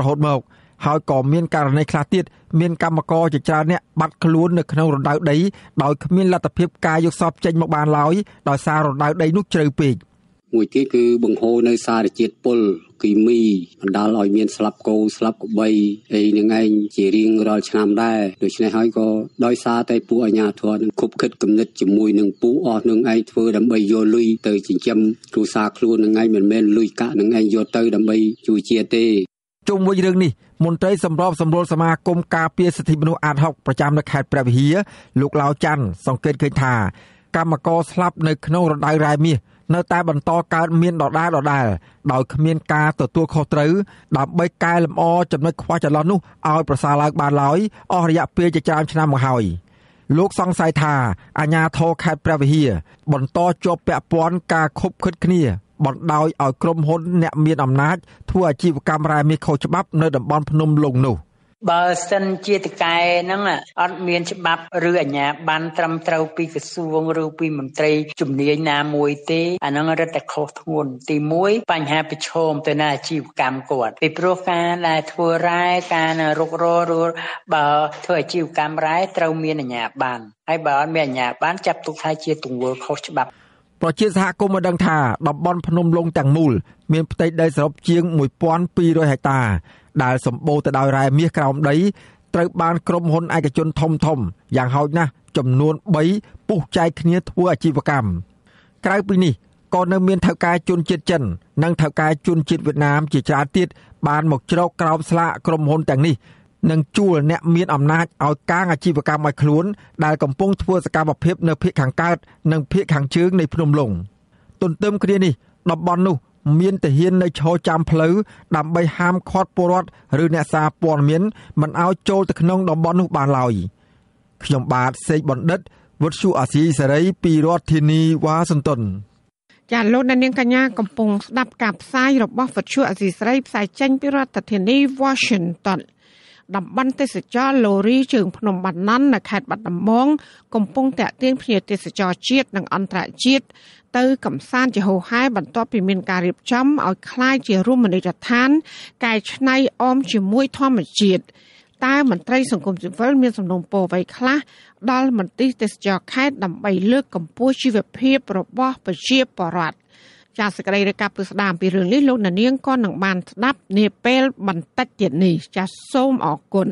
រហូតមកហើយក៏មានករណីខ្លះទៀតមានកម្មករជាច្រើនអ្នកបាត់ខ្លួននៅក្នុងរដៅដីដោយគ្មានលទ្ធភាពការយកសពចេញមកបានឡើយដោយសាររដៅដីនោះជ្រៅពេក។មួយទៀតគឺបង្ហូរនៅសារជាតិពុលគីមីបណ្ដាលឲ្យមានស្លាប់គោស្លាប់កបីអីនឹងឯងជារៀងរាល់ឆ្នាំដែរដូច្នេះហើយក៏ដោយសារតែពួកអាជ្ញាធរនឹងគប់គិតគំនិតជាមួយនឹងពូអស់នឹងឯងធ្វើដើម្បីយកលុយទៅចិញ្ចឹមគ្រួសារខ្លួននឹងឯងមិនមែនលុយកាក់នឹងឯងយកទៅ ដើម្បីជួយជាទេជុំវិញរឿងនេះមន្ត្រីសម្របសម្រួលសមាគមការពារសិទ្ធិមនុស្សអាត60ប្រចាំនៅខេត្តព្រះវិហារលោកឡាវច័ន្ទសង្កេតឃើញថាកម្មករស្លាប់នៅក្នុងរដូវរ៉ែមាសនៅតែបន្តកើតមានដដាលដដាលដោយគ្មានការទទួលខុសត្រូវដើម្បីកែលម្អចំណុចខ្វះចន្លោះនោះឲ្យប្រសើរឡើងបានឡើយអស់រយៈពេលជាច្រើនឆ្នាំមកហើយលោកសង្ស័យថាអាញាធរខេត្តព្រះវិហារបន្តជាប់ពាក់ព័ន្ធការខុបខិតគ្នាបណ្ដោយឲ្យក្រុមហ៊ុនអ្នកមានអំណាចធ្វើអាជីវកម្មរ៉ែមាសខុសច្បាប់នៅតំបន់ភ្នំលងនោះ។បើសិនជាតកែហ្នឹងអត់មានច្បាប់ឬអាជ្ញាបណ្ណត្រឹមត្រូវពីក្រសួងឬពីមន្ត្រី ជំនាញណាមួយទេអាហ្នឹងរឹតតែខុសធ្ងន់ទី1បញ្ហាប្រឈមទៅនឹងអាជីវកម្មគាត់ពីព្រោះការដែលធ្វើរ៉ែការរុកររួលបើធ្វើអាជីវកម្មរ៉ែត្រូវមានអាជ្ញាបណ្ណហើយបើអត់មានអាជ្ញាបណ្ណចាប់ទុកថាជាទង្វើខុសច្បាប់ប្រជាសហគមន៍បានដឹងថាតំបន់ភ្នំឡុងទាំងមូលមានផ្ទៃដីសរុបជាង1200ហិកតាដែលសម្បូរទៅដោយរ៉ែមាសក្រោមដី ត្រូវបានក្រុមហ៊ុនឯកជនធំធំយ៉ាងហោចណាស់ចំនួន3ពុះចែកគ្នាធ្វើអាជីវកម្មក្រៅពីនេះក៏នៅមានថៅកែជនជាតិចិន និងថៅកែជនជាតិវៀតណាមជាច្រើនទៀតបានមកជ្រកក្រោមស្លាកក្រុមហ៊ុនទាំងនេះនិងជួលអ្នកមានអំណាចឲ្យកាងអាជីវកម្មឲ្យខ្លួនដែលកំពុង ធ្វើសកម្មភាពនៅភូមិខាងកើតនិងភូមិខាងជើងនៃភ្នំឡុងទន្ទឹមគ្នានេះតំបន់នោះមានទាហាននៅឈរចាំផ្លូវដើម្បីហាមឃាត់ពលរដ្ឋឬអ្នកសារព័ត៌មានមិនឲ្យចូលទៅក្នុងតំបន់នោះបានឡើយខ្ញុំបាទសេកបណ្ឌិតវុទ្ធុអាស៊ីសេរីពីរដ្ឋធានីវ៉ាស៊ីនតោនចាលោកអ្នកនាងកញ្ញាកំពុងស្ដាប់ការផ្សាយរបស់វុទ្ធុអាស៊ីសេរីផ្សាយចេញពីរដ្ឋធានី Washington តំបន់ទេសចរលូរីជើងភ្នំបាណាន់នៅខេត្តបាត់ដំបងកំពុងតាក់ទាញភ្ញៀវទេសចរជាតិនិងអន្តរជាតិទៅកំសាន្តជាហូរហែបន្ទាប់ពីមានការរៀបចំឲ្យคล้ายជារមណីយដ្ឋានកែច្នៃអម ជាមួយធម្មជាតិតើមន្ត្រីសង្គមស៊ីវិលមានសំណូមពរអ្វីខ្លះដល់មន្ត្រីទេសចរខេត្តដើម្បីលើកកម្ពស់ជីវភាពរបស់ប្រជាពលរដ្ឋចាសសេចក្តីរាយការណ៍ពីស្ដាមពីរឿងនេះលោកនាងក៏នឹងបានស្ដាប់នាពេលបន្តិចទៀតនេះ ចាសសូមអរគុណ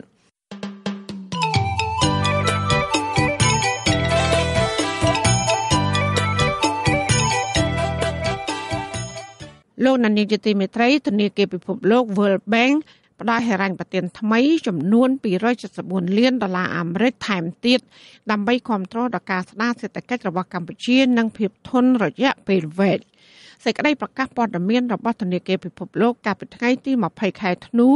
លោកនានីជាទីមេត្រីធនាគារពិភពលោក World Bank ផ្ដល់ហិរញ្ញប្បទានថ្មីចំនួន274លានដុល្លារអាមេរិកថែមទៀតដើម្បីគ្រប់គ្រងដល់ការស្ដារសេដ្ឋកិច្ចរបស់កម្ពុជានិងភាពធន់រយៈពេលវែងសេចក្តីប្រកាសព័ត៌មានរបស់ធនាគារពិភពលោកកាលពីថ្ងៃទី20ខែធ្នូ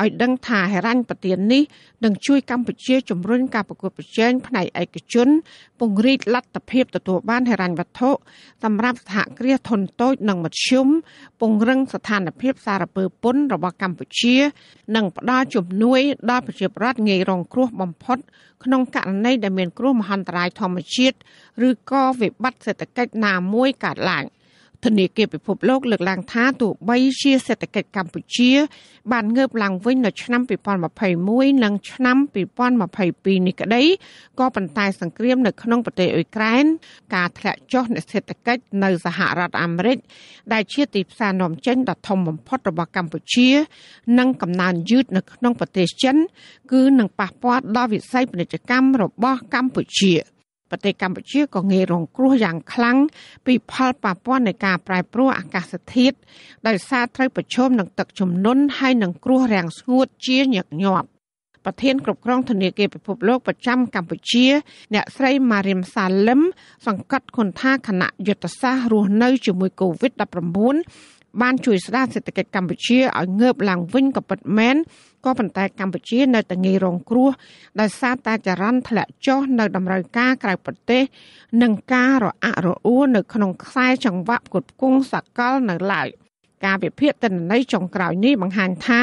ឲ្យដឹងថាហិរញ្ញប្បទាននេះនឹងជួយកម្ពុជាជំរុញការប្រកួតប្រជែងផ្នែកឯកជន ពង្រីកលទ្ធភាពទទួលបានហិរញ្ញវត្ថុសម្រាប់សហគ្រាសធុនតូច និងមធ្យមពង្រឹងស្ថានភាពសារពើពន្ធរបស់កម្ពុជា និងផ្ដល់ជំនួយដល់ប្រជាពលរដ្ឋងាយរងគ្រោះបំផុតក្នុងករណីដែលមានគ្រោះមហន្តរាយធម្មជាតិឬក៏វិបត្តិសេដ្ឋកិច្ចណាមួយកើតឡើង។ធនាគារពិភពលោកលើកឡើងថាទោះបីជាសេដ្ឋកិច្ចកម្ពុជា បានងើបឡើងវិញនៅឆ្នាំ2021និងឆ្នាំ2022នេះក្តីក៏ប៉ុន្តែសង្គ្រាម នៅក្នុងប្រទេសអ៊ុយក្រែន ការធ្លាក់ចុះនៃសេដ្ឋកិច្ចនៅសហរដ្ឋអាមេរិកដែលជាទីផ្សារនាំចេញដ៏ធំបំផុតរបស់កម្ពុជា និងកំណើនយឺតនៅក្នុងប្រទេសចិន គឺនឹងប៉ះពាល់ដល់វិស័យពាណិជ្ជកម្មរបស់កម្ពុជា។ប្រទេសកម្ពុជាក៏ងាយរងគ្រោះយ៉ាងខ្លាំងពីផលប៉ះពាល់នៃការប្រែប្រួលអាកាសធាតុដោយសារត្រូវប្រឈមនឹងទឹកជំនន់ហើយនឹងគ្រោះរាំងស្ងួតជាញឹកញាប់ប្រធានគ្រប់គ្រងធនាគារពិភពលោកប្រចាំកម្ពុជា អ្នកស្រី Mariam Salim សង្កត់គុណថាគណៈយុទ្ធសាស្ត្ររស់នៅជាមួយ COVID-19 បានជួយស្ដារសេដ្ឋកិច្ចកម្ពុជាឲ្យងើបឡើងវិញក៏ពិតមែនក៏ប៉ុន្តែកម្ពុជានៅតែងាយរងគ្រោះដោយសារតែចរន្តធ្លាក់ចុះនៅតម្រូវការក្រៅប្រទេសនិងការរអាក់រអួលនៅ ក្នុងខ្សែចង្វាក់ផ្គត់ផ្គង់សកលនៅឡើយការវិភាគទិន្នន័យចុងក្រោយនេះបង្ហាញថា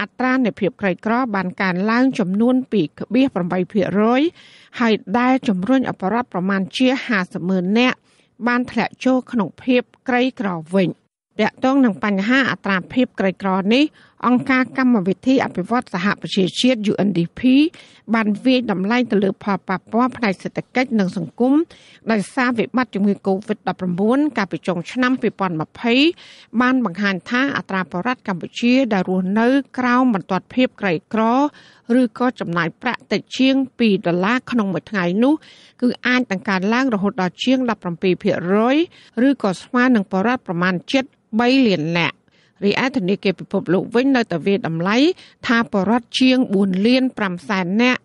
អត្រានៃភាពក្រីក្របានកើនឡើងចំនួន2.8%ហើយដែលជំរុញអបរដ្ឋប្រមាណជា500,000នាក់បានធ្លាក់ចូលក្នុងភាពក្រីក្រវិញ។តាក់ទងនឹងបញ្ហាអត្រាភាពក្រីក្រនេះអង្គការកម្មវិធីអភិវឌ្ឍសហប្រជាជាតិ UNDP បានវាយតម្លៃទៅលើផលប៉ះពាល់ផ្នែកសេដ្ឋកិច្ចនិងសង្គមដោយសារវិបត្តិជំងឺ Covid-19 កាលពីចុងឆ្នាំ2020បានបង្ហាញថាអត្រាប្រជារដ្ឋកម្ពុជា ដែលរស់នៅក្រោមបន្ទាត់ភាពក្រីក្រ ឬក៏ចំណាយប្រាក់តិចជាង2ដុល្លារក្នុងមួយថ្ងៃនោះគឺអាចនឹងកើនឡើងរហូតដល់ជាង17%ឬក៏ស្មើនឹងប្រជារដ្ឋប្រមាណ7 3លាននាក់រីឯធនាគារពិភពលោកវិញនៅតែវាតម្លៃថាបរិវត្តជាង4លាន5សែននាក់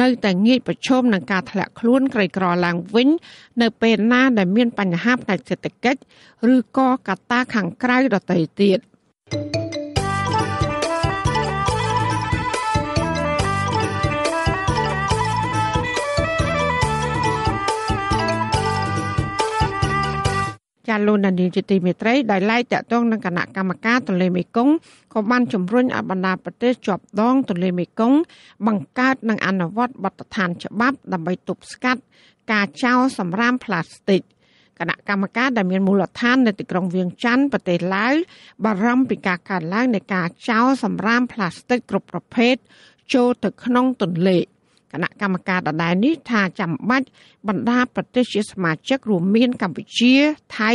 នៅតែងាយប្រឈមនឹងការធ្លាក់ខ្លួនក្រីក្រឡើងវិញ នៅពេលណាដែលមានបញ្ហាផ្នែកសេដ្ឋកិច្ចឬក៏កត្តាខាងក្រៅដទៃទៀត។ចាលោកនានីជាទីមេត្រីដែលឡាយតាក់ទងនឹងគណៈកម្មការទន្លេមេគង្គក៏បានជំរុញឲ្យបណ្ដាប្រទេសជាប់ដងទន្លេមេគង្គបង្កើតនិងអនុវត្តបទដ្ឋាន ច្បាប់ដើម្បីទប់ស្កាត់ការចោលសំរាមផ្លាស្ទិកគណៈកម្មការដែលមានមូលដ្ឋាននៅទីក្រុងវៀងច័ន្ទប្រទេសឡាវបារម្ភពីការកើនឡើងនៃការចោលសំរាមផ្លាស្ទិកគ្រប់ប្រភេទចូលទៅក្នុងទន្លេ។គណៈកម្មការដដែលនេះថាចាំបាច់បណ្ដាប្រទេសជាសមាជិករួមមានកម្ពុជាថៃ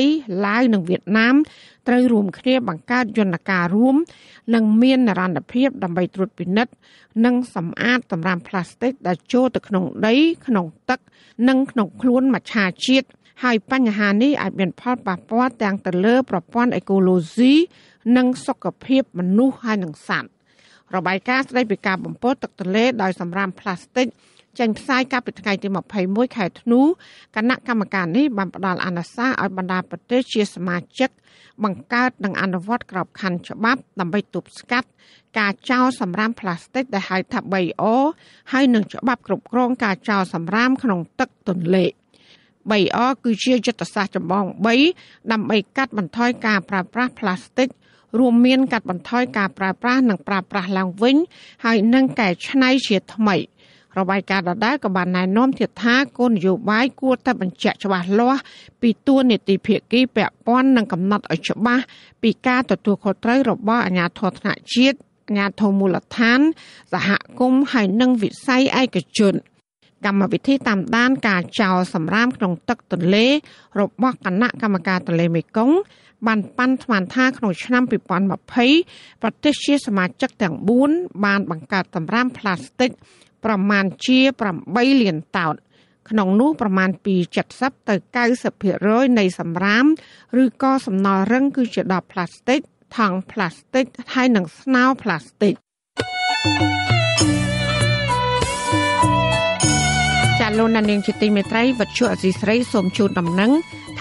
ឡាវនិងវៀតណាមត្រូវរួមគ្នាបង្កើតយន្តការរួម និងមាននិរន្តរភាពដើម្បីត្រួតពិនិត្យនិងសម្អាតសម្រាមផ្លាស្ទិក ដែលចូលទៅក្នុងដី ក្នុងទឹក និងក្នុងខ្លួនមច្ឆាជាតិហើយបញ្ហានេះអាចមានផលប៉ះពាល់ទាំងទៅលើ ប្រព័ន្ធអេកូឡូស៊ីនិង សុខភាពមនុស្សហើយនិងសត្វរបាយការណ៍ស្តីពីការបំពុលទឹកទន្លេដោយសំរាមផ្លាស្ទិកចេញផ្សាយកាលពីថ្ងៃទី21ខែធ្នូគណៈកម្មការនេះបានផ្ដល់អនុសាសន៍ឲ្យបណ្ដាប្រទេសជាសមាជិកបង្កើតនិងអនុវត្តក្របខ័ណ្ឌច្បាប់ដើម្បីទប់ស្កាត់ការចោលសំរាមផ្លាស្ទិកដែលហៅថា 3O ហើយនឹងច្បាប់គ្រប់គ្រងការចោលសំរាមក្នុងទឹកទន្លេ 3O គឺជាយុទ្ធសាស្ត្រចម្បង3ដើម្បីកាត់បន្ថយការប្រើប្រាស់ផ្លាស្ទិករួមមានកាត់បន្ថយការប្រើប្រាស់និងប្រើប្រាស់ឡើងវិញ ហើយនិងកែច្នៃជាថ្មីរបាយការណ៍ដដែលក៏បានណែនាំទៀតថាគោលនយោបាយគួរតែបញ្ជាក់ច្បាស់លាស់ពីតួនាទីភាគីពាក់ព័ន្ធនិងកំណត់ឲ្យច្បាស់ពីការទទួលខុសត្រូវរបស់អាជ្ញាធរថ្នាក់ជាតិអាជ្ញាធរមូលដ្ឋាន សហគមន៍ហើយនិងវិស័យឯកជន។កម្មវិធីតាមដាន ការចោលសំរាមក្នុងទឹកទន្លេ របស់គណៈកម្មការទន្លេមេគង្គបានប៉ាន់ថ្មថាក្នុងឆ្នាំ2020ប្រទេសជាសមាជិកទាំង4បានបង្កើតតម្រាំផ្លាស្ទិក ប្រមាណជា8លានតោនក្នុងនោះប្រមាណពី70ទៅ90%នៃសំរាម ឬក៏សំណល់រឹង គឺជាដបផ្លាស្ទិកថង់ផ្លាស្ទិកហើយនិងស្នោផ្លាស្ទិកចាលោកនាងជាទីមេត្រីវត្ថុអសីស្រីសូមជូនដំណឹង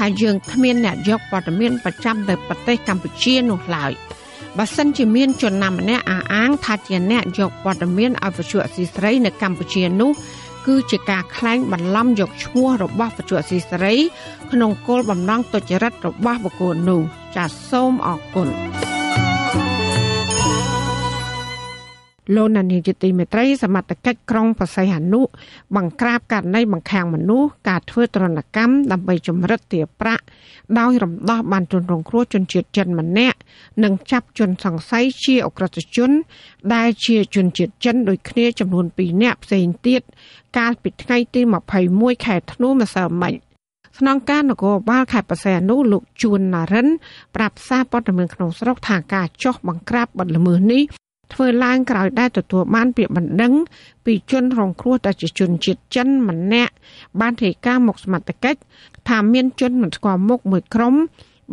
ថាយើងគ្មានអ្នកយកវត្តមានប្រចាំទៅប្រទេសកម្ពុជានោះឡើយបើសិនជាមាន ជនណាម្នាក់អះអាងថាជាអ្នកយកវត្តមានអវជៈស៊ីស្រីនៅកម្ពុជានោះគឺជាការក្លែងបន្លំយកឈ្មោះរបស់វជៈស៊ីស្រីក្នុងគោលបំណងទុច្ចរិត របស់បុគ្គលនោះ ចាសសូមអរគុណលោកនានីយុតិមេត្រីសមត្ថកិច្ចក្រុងប្រស័យអនុបង្ក្រាបករណីបង្ខាំងមនុស្សការធ្វើទរណកម្មដើម្បីចម្រិតទារប្រាក់ដោយរំដោះបានជនរងគ្រោះជនជាតិចិនម្នាក់និងចាប់ជនសង្ស័យជាអក្រតជន ដែលជាជនជាតិចិនដូចគ្នាចំនួន2នាក់ផ្សេងទៀតកាលពីថ្ងៃទី21ខែធ្នូម្សិលមិញស្នងការនគរបាលខេត្តបរសៃអនុលោកជួនណារិនប្រាប់សារព័ត៌មានក្នុងស្រុកថាការចោះបង្ក្រាបបទល្មើសនេះធ្វើឡើងក្រោយដែលទទួលបាន ពាក្យបណ្ដឹងពីជន រងគ្រោះតាជាជនជាតិចិនម្នាក់ បានរាយការណ៍មកសមត្ថកិច្ចថាមានជនមិនស្គាល់មុខមួយក្រុម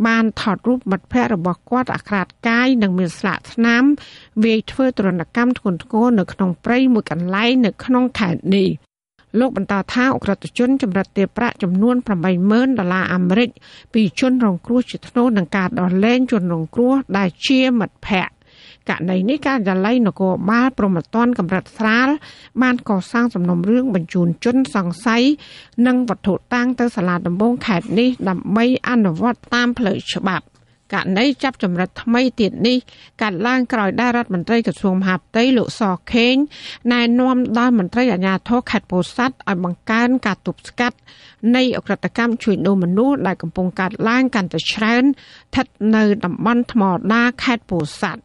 បានថតរូបមិត្តភ័ក្តិរបស់គាត់អាក្រាតកាយនិងមានស្លាកស្នាមវាយធ្វើទរណកម្មធ្ងន់ធ្ងរនៅក្នុងព្រៃមួយកន្លែងនៅក្នុងខេត្តនេះលោកបន្តថាអ ுக ្រិតជនចម្រិតទារប្រាក់ចំនួន80000ដុល្លារអាមេរិកពីជនរងគ្រោះជាថ្នូរនឹងការដោះលែងជនរងគ្រោះដែលជាមិត្តភ័ក្តិករណីនេះការិយាល័យនគរបាលព្រហ្មទណ្ឌកម្រិតស្រាលបានកសាងសំណុំរឿងបញ្ជូនជនសង្ស័យនិងវត្ថុតាងទៅសាលាដំបងខេត្តនេះដើម្បីអនុវត្តតាមផ្លូវច្បាប់ករណីចាប់ចម្រិតថ្មីទៀតនេះកាត់ឡើងក្រោយដែលរដ្ឋមន្ត្រីក្រសួងមហាផ្ទៃលោកសខេងណែនាំដល់មន្ត្រីអាជ្ញាធរខេត្តពោធិ៍សាត់ឲ្យបង្កើនការទប់ស្កាត់នៃអក្រកម្មជួញដូរមនុស្សដែលកំពុងកាត់ឡើងកាន់តែច្រើនស្ថិតនៅតំបន់ថ្មដាខេត្តពោធិ៍សាត់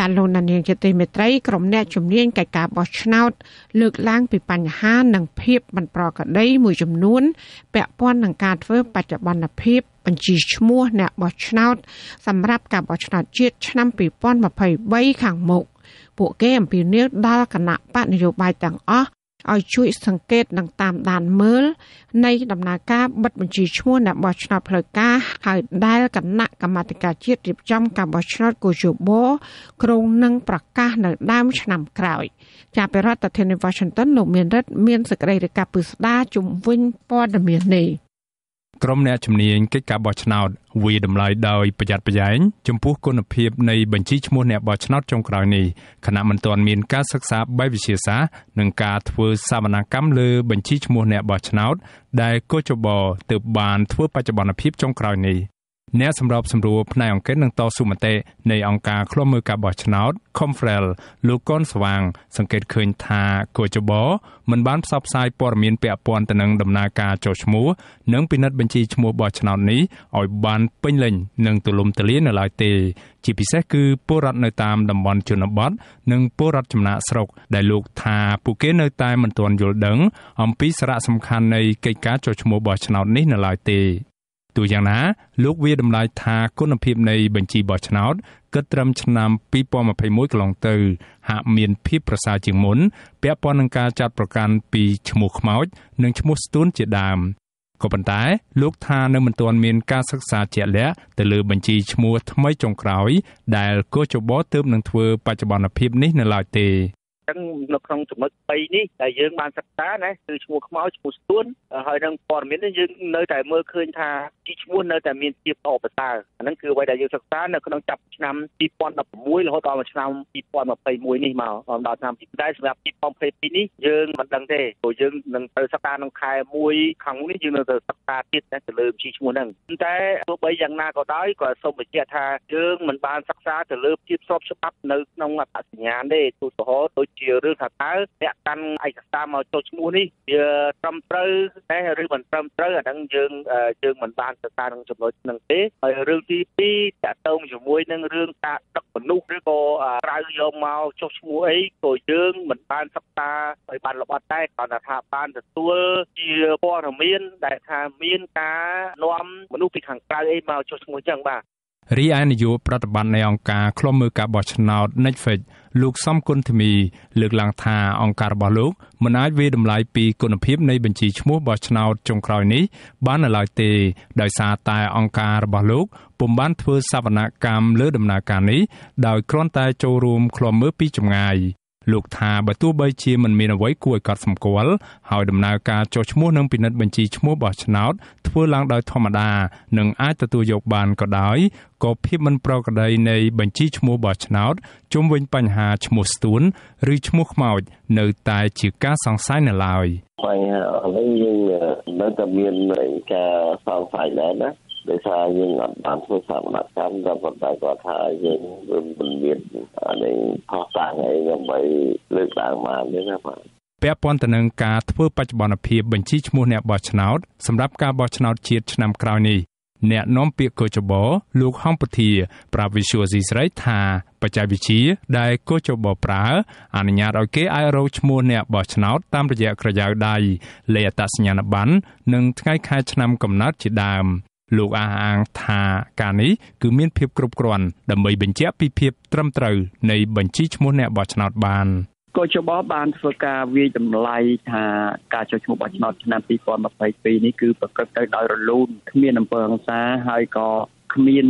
ចាលោកណានៀងជាទីមេត្រីក្រុមអ្នកជំនាញកិច្ចការបោះឆ្នោត លើកឡើងពីបញ្ហានិងភាពមិនប្រក្រតីមួយចំនួនពាក់ព័ន្ធនឹងការធ្វើបច្ចុប្បន្នភាពបញ្ជីឈ្មោះអ្នកបោះឆ្នោតសម្រាប់ការបោះឆ្នោតជាតិឆ្នាំ2023ខាងមុខពួកគេអំពាវនាវដល់គណៈបកនយោបាយទាំងអស់ឲ្យជួយសង្កេតនិងតាមដានមើលនៃ ដំណើរការបិទបញ្ជីឈ្មោះអ្នកបោះឆ្នោតផ្លូវការហើយដែលគណៈកម្មាធិការជាតិរៀបចំការបោះឆ្នោតកូជបោក្រុងនឹងប្រកាស នៅ ដើម ឆ្នាំក្រោយ ចាប់ពីរដ្ឋធានី Washington លោកមានរិទ្ធមានសេចក្តីរាយការណ៍ពិស្ដារជំវិញព័ត៌មាននេះ។ក្រុមអ្នកជំនាញកិច្ចការបោះឆ្នោតវាតម្លៃដោយប្រយ័ត្នប្រយែងចំពោះគុណភាពនៃបញ្ជីឈ្មោះអ្នកបោះឆ្នោតចុងក្រោយនេះគណៈមិនទាន់មានការសិក្សាបែបវិទ្យាសាស្ត្រនិងការធ្វើសវនកម្មលើបញ្ជីឈ្មោះអ្នកបោះឆ្នោតដែលកោះចបទើបបានធ្វើបច្ចុប្បន្នភាពចុងក្រោយនេះអ្នកសម្របសម្រួលផ្នែកអង្គិននឹងតស៊ូមតិនៃអង្គការឃ្លាំមើលការបោះឆ្នោត Confrel លោកកុនស្វាងសង្កេតឃើញថាកូចបោមិនបានផ្សព្វផ្សាយព័ត៌មានពាក់ព័ន្ធទៅនឹងដំណើរការចុះឈ្មោះនិងពិនិត្យបញ្ជីឈ្មោះបោះឆ្នោតនេះឲ្យបានពេញលេញនិងទូលំទូលាយនៅឡើយទេជាពិសេសគឺពលរដ្ឋនៅតាមតំបន់ជនបទនិងពលរដ្ឋចំណាក់ស្រុក ដែលលោកថាពួកគេនៅតែមិនទាន់យល់ដឹងអំពីសារៈសំខាន់នៃកិច្ចការចុះឈ្មោះបោះឆ្នោតនេះនៅឡើយទេទោះយ៉ាងណាលោកវាតម្លៃថាគុណភាពនៃបញ្ជីបោះឆ្នោតគិតត្រឹមឆ្នាំ2021កន្លងទៅ ហាក់មានភាពប្រសើរជាងមុនពាក់ព័ន្ធនឹងការចាត់ប្រកាន់ពីឈ្មោះខ្មោច និងឈ្មោះស្ទួនជាដើមក៏ប៉ុន្តែលោកថានៅមិនទាន់មាន ការសិក្សាជាក់លាក់ទៅលើបញ្ជីឈ្មោះថ្មីចុងក្រោយដែលកោះចបោទើបនឹងធ្វើបច្ចុប្បន្នភាពនេះនៅឡើយទេចឹងនៅក្នុងចំណុច3នេះដែលយើងបានសិក្សាណាគឺឈ្មោះខ្មោចឈ្មោះស្ទួនហើយនឹងព័ត៌មានយើងនៅតែមើលឃើញថាទីឈ្មោះនៅតែមានភាពអបអរសាអាហ្នឹងគឺអ្វីដែលយើងសិក្សានៅក្នុងចាប់ឆ្នាំ2016រហូតដល់ឆ្នាំ2021នេះមកដល់ឆ្នាំ2020តែសម្រាប់2022នេះយើងមិនដឹងទេព្រោះយើងនឹងទៅសិក្សាក្នុងខែ1ខាងនេះយើងនៅទៅសិក្សាទៀតតែទៅលើជីឈ្មោះហ្នឹងតែទោះបីយ៉ាងណាក៏ដោយក៏សូមបញ្ជាក់ថាយើងមិនបានសិក្សាទៅលើភាពស្របច្បាប់នៅក្នុងអត្តសញ្ញាណទេទូទៅដូចជារឿងថាតើអ្នកកាន់ឯកសារមកចុះឈ្មោះនេះវាត្រឹមត្រូវទេឬមិនត្រឹមត្រូវអាហ្នឹងយើងយើងមិនបានសិក្សានឹងចំណុចហ្នឹងទេហើយរឿងទី2តកតងជាមួយនឹងរឿងការដឹកមនុស្សឬក៏ក្រៅយកមកចុះឈ្មោះអីក៏យើងមិនបានសិក្សាឲ្យបានល្អិតដែរគ្រាន់តែថាបានទទួលជាព័ត៌មានដែលថាមានការនាំមនុស្សពីខាងក្រៅអីមកចុះឈ្មោះអញ្ចឹងបាទរីឯនាយកប្រតិបត្តិនៃអង្គការឃ្លាំមើលការបោះឆ្នោត Netflix លោកសំគុណធីមី លើកឡើងថាអង្គការរបស់លោកមិនអាចវាតម្លៃពីគុណភាពនៃបញ្ជីឈ្មោះបោះឆ្នោតចុងក្រោយនេះបាននៅឡើយទេដោយសារតែអង្គការរបស់លោកពុំបានធ្វើសវនកម្មលើដំណើរការនេះដោយគ្រាន់តែចូលរួមឃ្លាំមើលពីចម្ងាយលោកថាបើទោះបីជាមិនមានអ្វីគួរឲ្យកត់សម្គាល់ហើយដំណើរការចុះឈ្មោះនិងពិនិត្យបញ្ជីឈ្មោះបោះឆ្នោតធ្វើឡើងដោយធម្មតានិងអាចទទួលយកបានក៏ដោយក៏ភាពមិនប្រក្រតីនៃបញ្ជីឈ្មោះបោះឆ្នោតជុំវិញបញ្ហាឈ្មោះស្ទួនឬឈ្មោះខ្មោច នៅតែជាការសង្ស័យនៅឡើយ។បញ្ហាឥឡូវយើងនៅតែមានការសង្ស័យដែរណាដោយសារយើងអត់បានធ្វើសកម្មកម្មក៏ប៉ុន្តែគាត់ថាយើងមិនមានអានេះខុសតាំងអីដើម្បីលើកឡើងមកនេះណាបាទពាក់ព័ន្ធទៅនឹងការធ្វើបច្ចុប្បន្នភាពបញ្ជីឈ្មោះអ្នកបោះឆ្នោតសម្រាប់ការបោះឆ្នោត ជាតិឆ្នាំក្រោយនេះអ្នកនាំពាក្យកោចបលោកហំពធា ប្រាប់វិសុវស៊ីស្រីថាបច្ចេកវិទ្យាដែលកោចបប្រើអនុញ្ញាតឲ្យគេអាចរកឈ្មោះអ្នកបោះឆ្នោតតាមរយៈក្រយៅដៃលេខអត្តសញ្ញាណប័ណ្ណនិងថ្ងៃខែឆ្នាំកំណត់ជាដើមលោកអះអាងថាការនេះគឺមានភាពគ្រប់គ្រាន់ដើម្បីបញ្ជាក់ពីភាពត្រឹមត្រូវនៃបញ្ជីឈ្មោះអ្នកបោះឆ្នោតបានកោះច្បាប់បានធ្វើការវាយតម្លៃថាការចុះឈ្មោះបោះឆ្នោតឆ្នាំ2022នេះគឺប្រព្រឹត្តទៅដោយរលូនគ្មានអំពើហិង្សាហើយក៏គ្មាន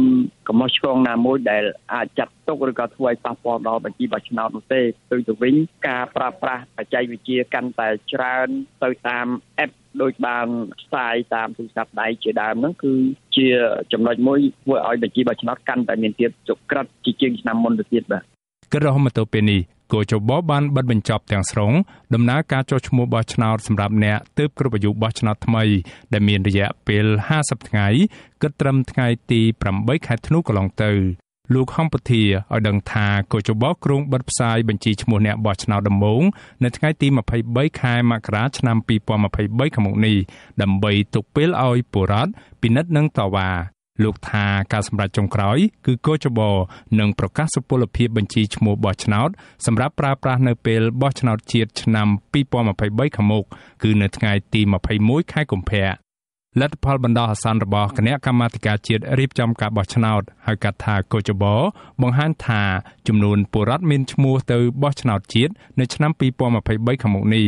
កំហុសឆ្គងណាមួយដែលអាចចាត់ទុកឬក៏ធ្វើឲ្យប៉ះពាល់ដល់បញ្ជីបោះឆ្នោតនោះទេផ្ទុយទៅវិញការប្រើប្រាស់បច្ចេកវិទ្យាកាន់តែច្រើនទៅតាម app ដូចបានផ្សាយតាមទូរស័ព្ទដៃជាដើមហ្នឹងគឺជាចំណុចមួយធ្វើឲ្យបញ្ជីបោះឆ្នោតកាន់តែមានភាពចុក្រិតជាជាងឆ្នាំមុនទៅទៀតបាទគិតរហូតមកទល់ពេលនេះគូចបោបានបិទបញ្ចប់ទាំងស្រុងដំណើរការចុះឈ្មោះបោះឆ្នោតសម្រាប់អ្នកទើបគ្រប់អាយុបោះឆ្នោតថ្មី ដែលមានរយៈពេល50ថ្ងៃគិតត្រឹមថ្ងៃ ទី8ខែធ្នូកន្លងទៅ លោកហំពធាឲ្យដឹងថាកោចបោគ្រងបិទផ្សាយបញ្ជីឈ្មោះអ្នកបោះឆ្នោតដំបូងនៅថ្ងៃទី23ខែមករាឆ្នាំ2023ខាងមុខនេះដើម្បីទុកពេលឲ្យបុរដ្ឋពិនិត្យនិងតវ៉ាលោកថាការសម្រេចចុងក្រោយគឺកោចបនឹងប្រកាសសុពលភាពបញ្ជីឈ្មោះបោះឆ្នោតសម្រាប់ប្រើប្រាស់នៅពេលបោះឆ្នោតជាតិឆ្នាំ2023ខាងមុខគឺនៅថ្ងៃទី21ខែកុម្ភៈលទ្ធផលបណ្ដោះអាសន្នរបស់គណៈកម្មាធិការជាតិរៀបចំការបោះឆ្នោតហៅកាត់ថាកោចបបង្ហាញថាចំនួនពលរដ្ឋមានឈ្មោះទៅបោះឆ្នោតជាតិនៅឆ្នាំ2023ខាងមុខនេះ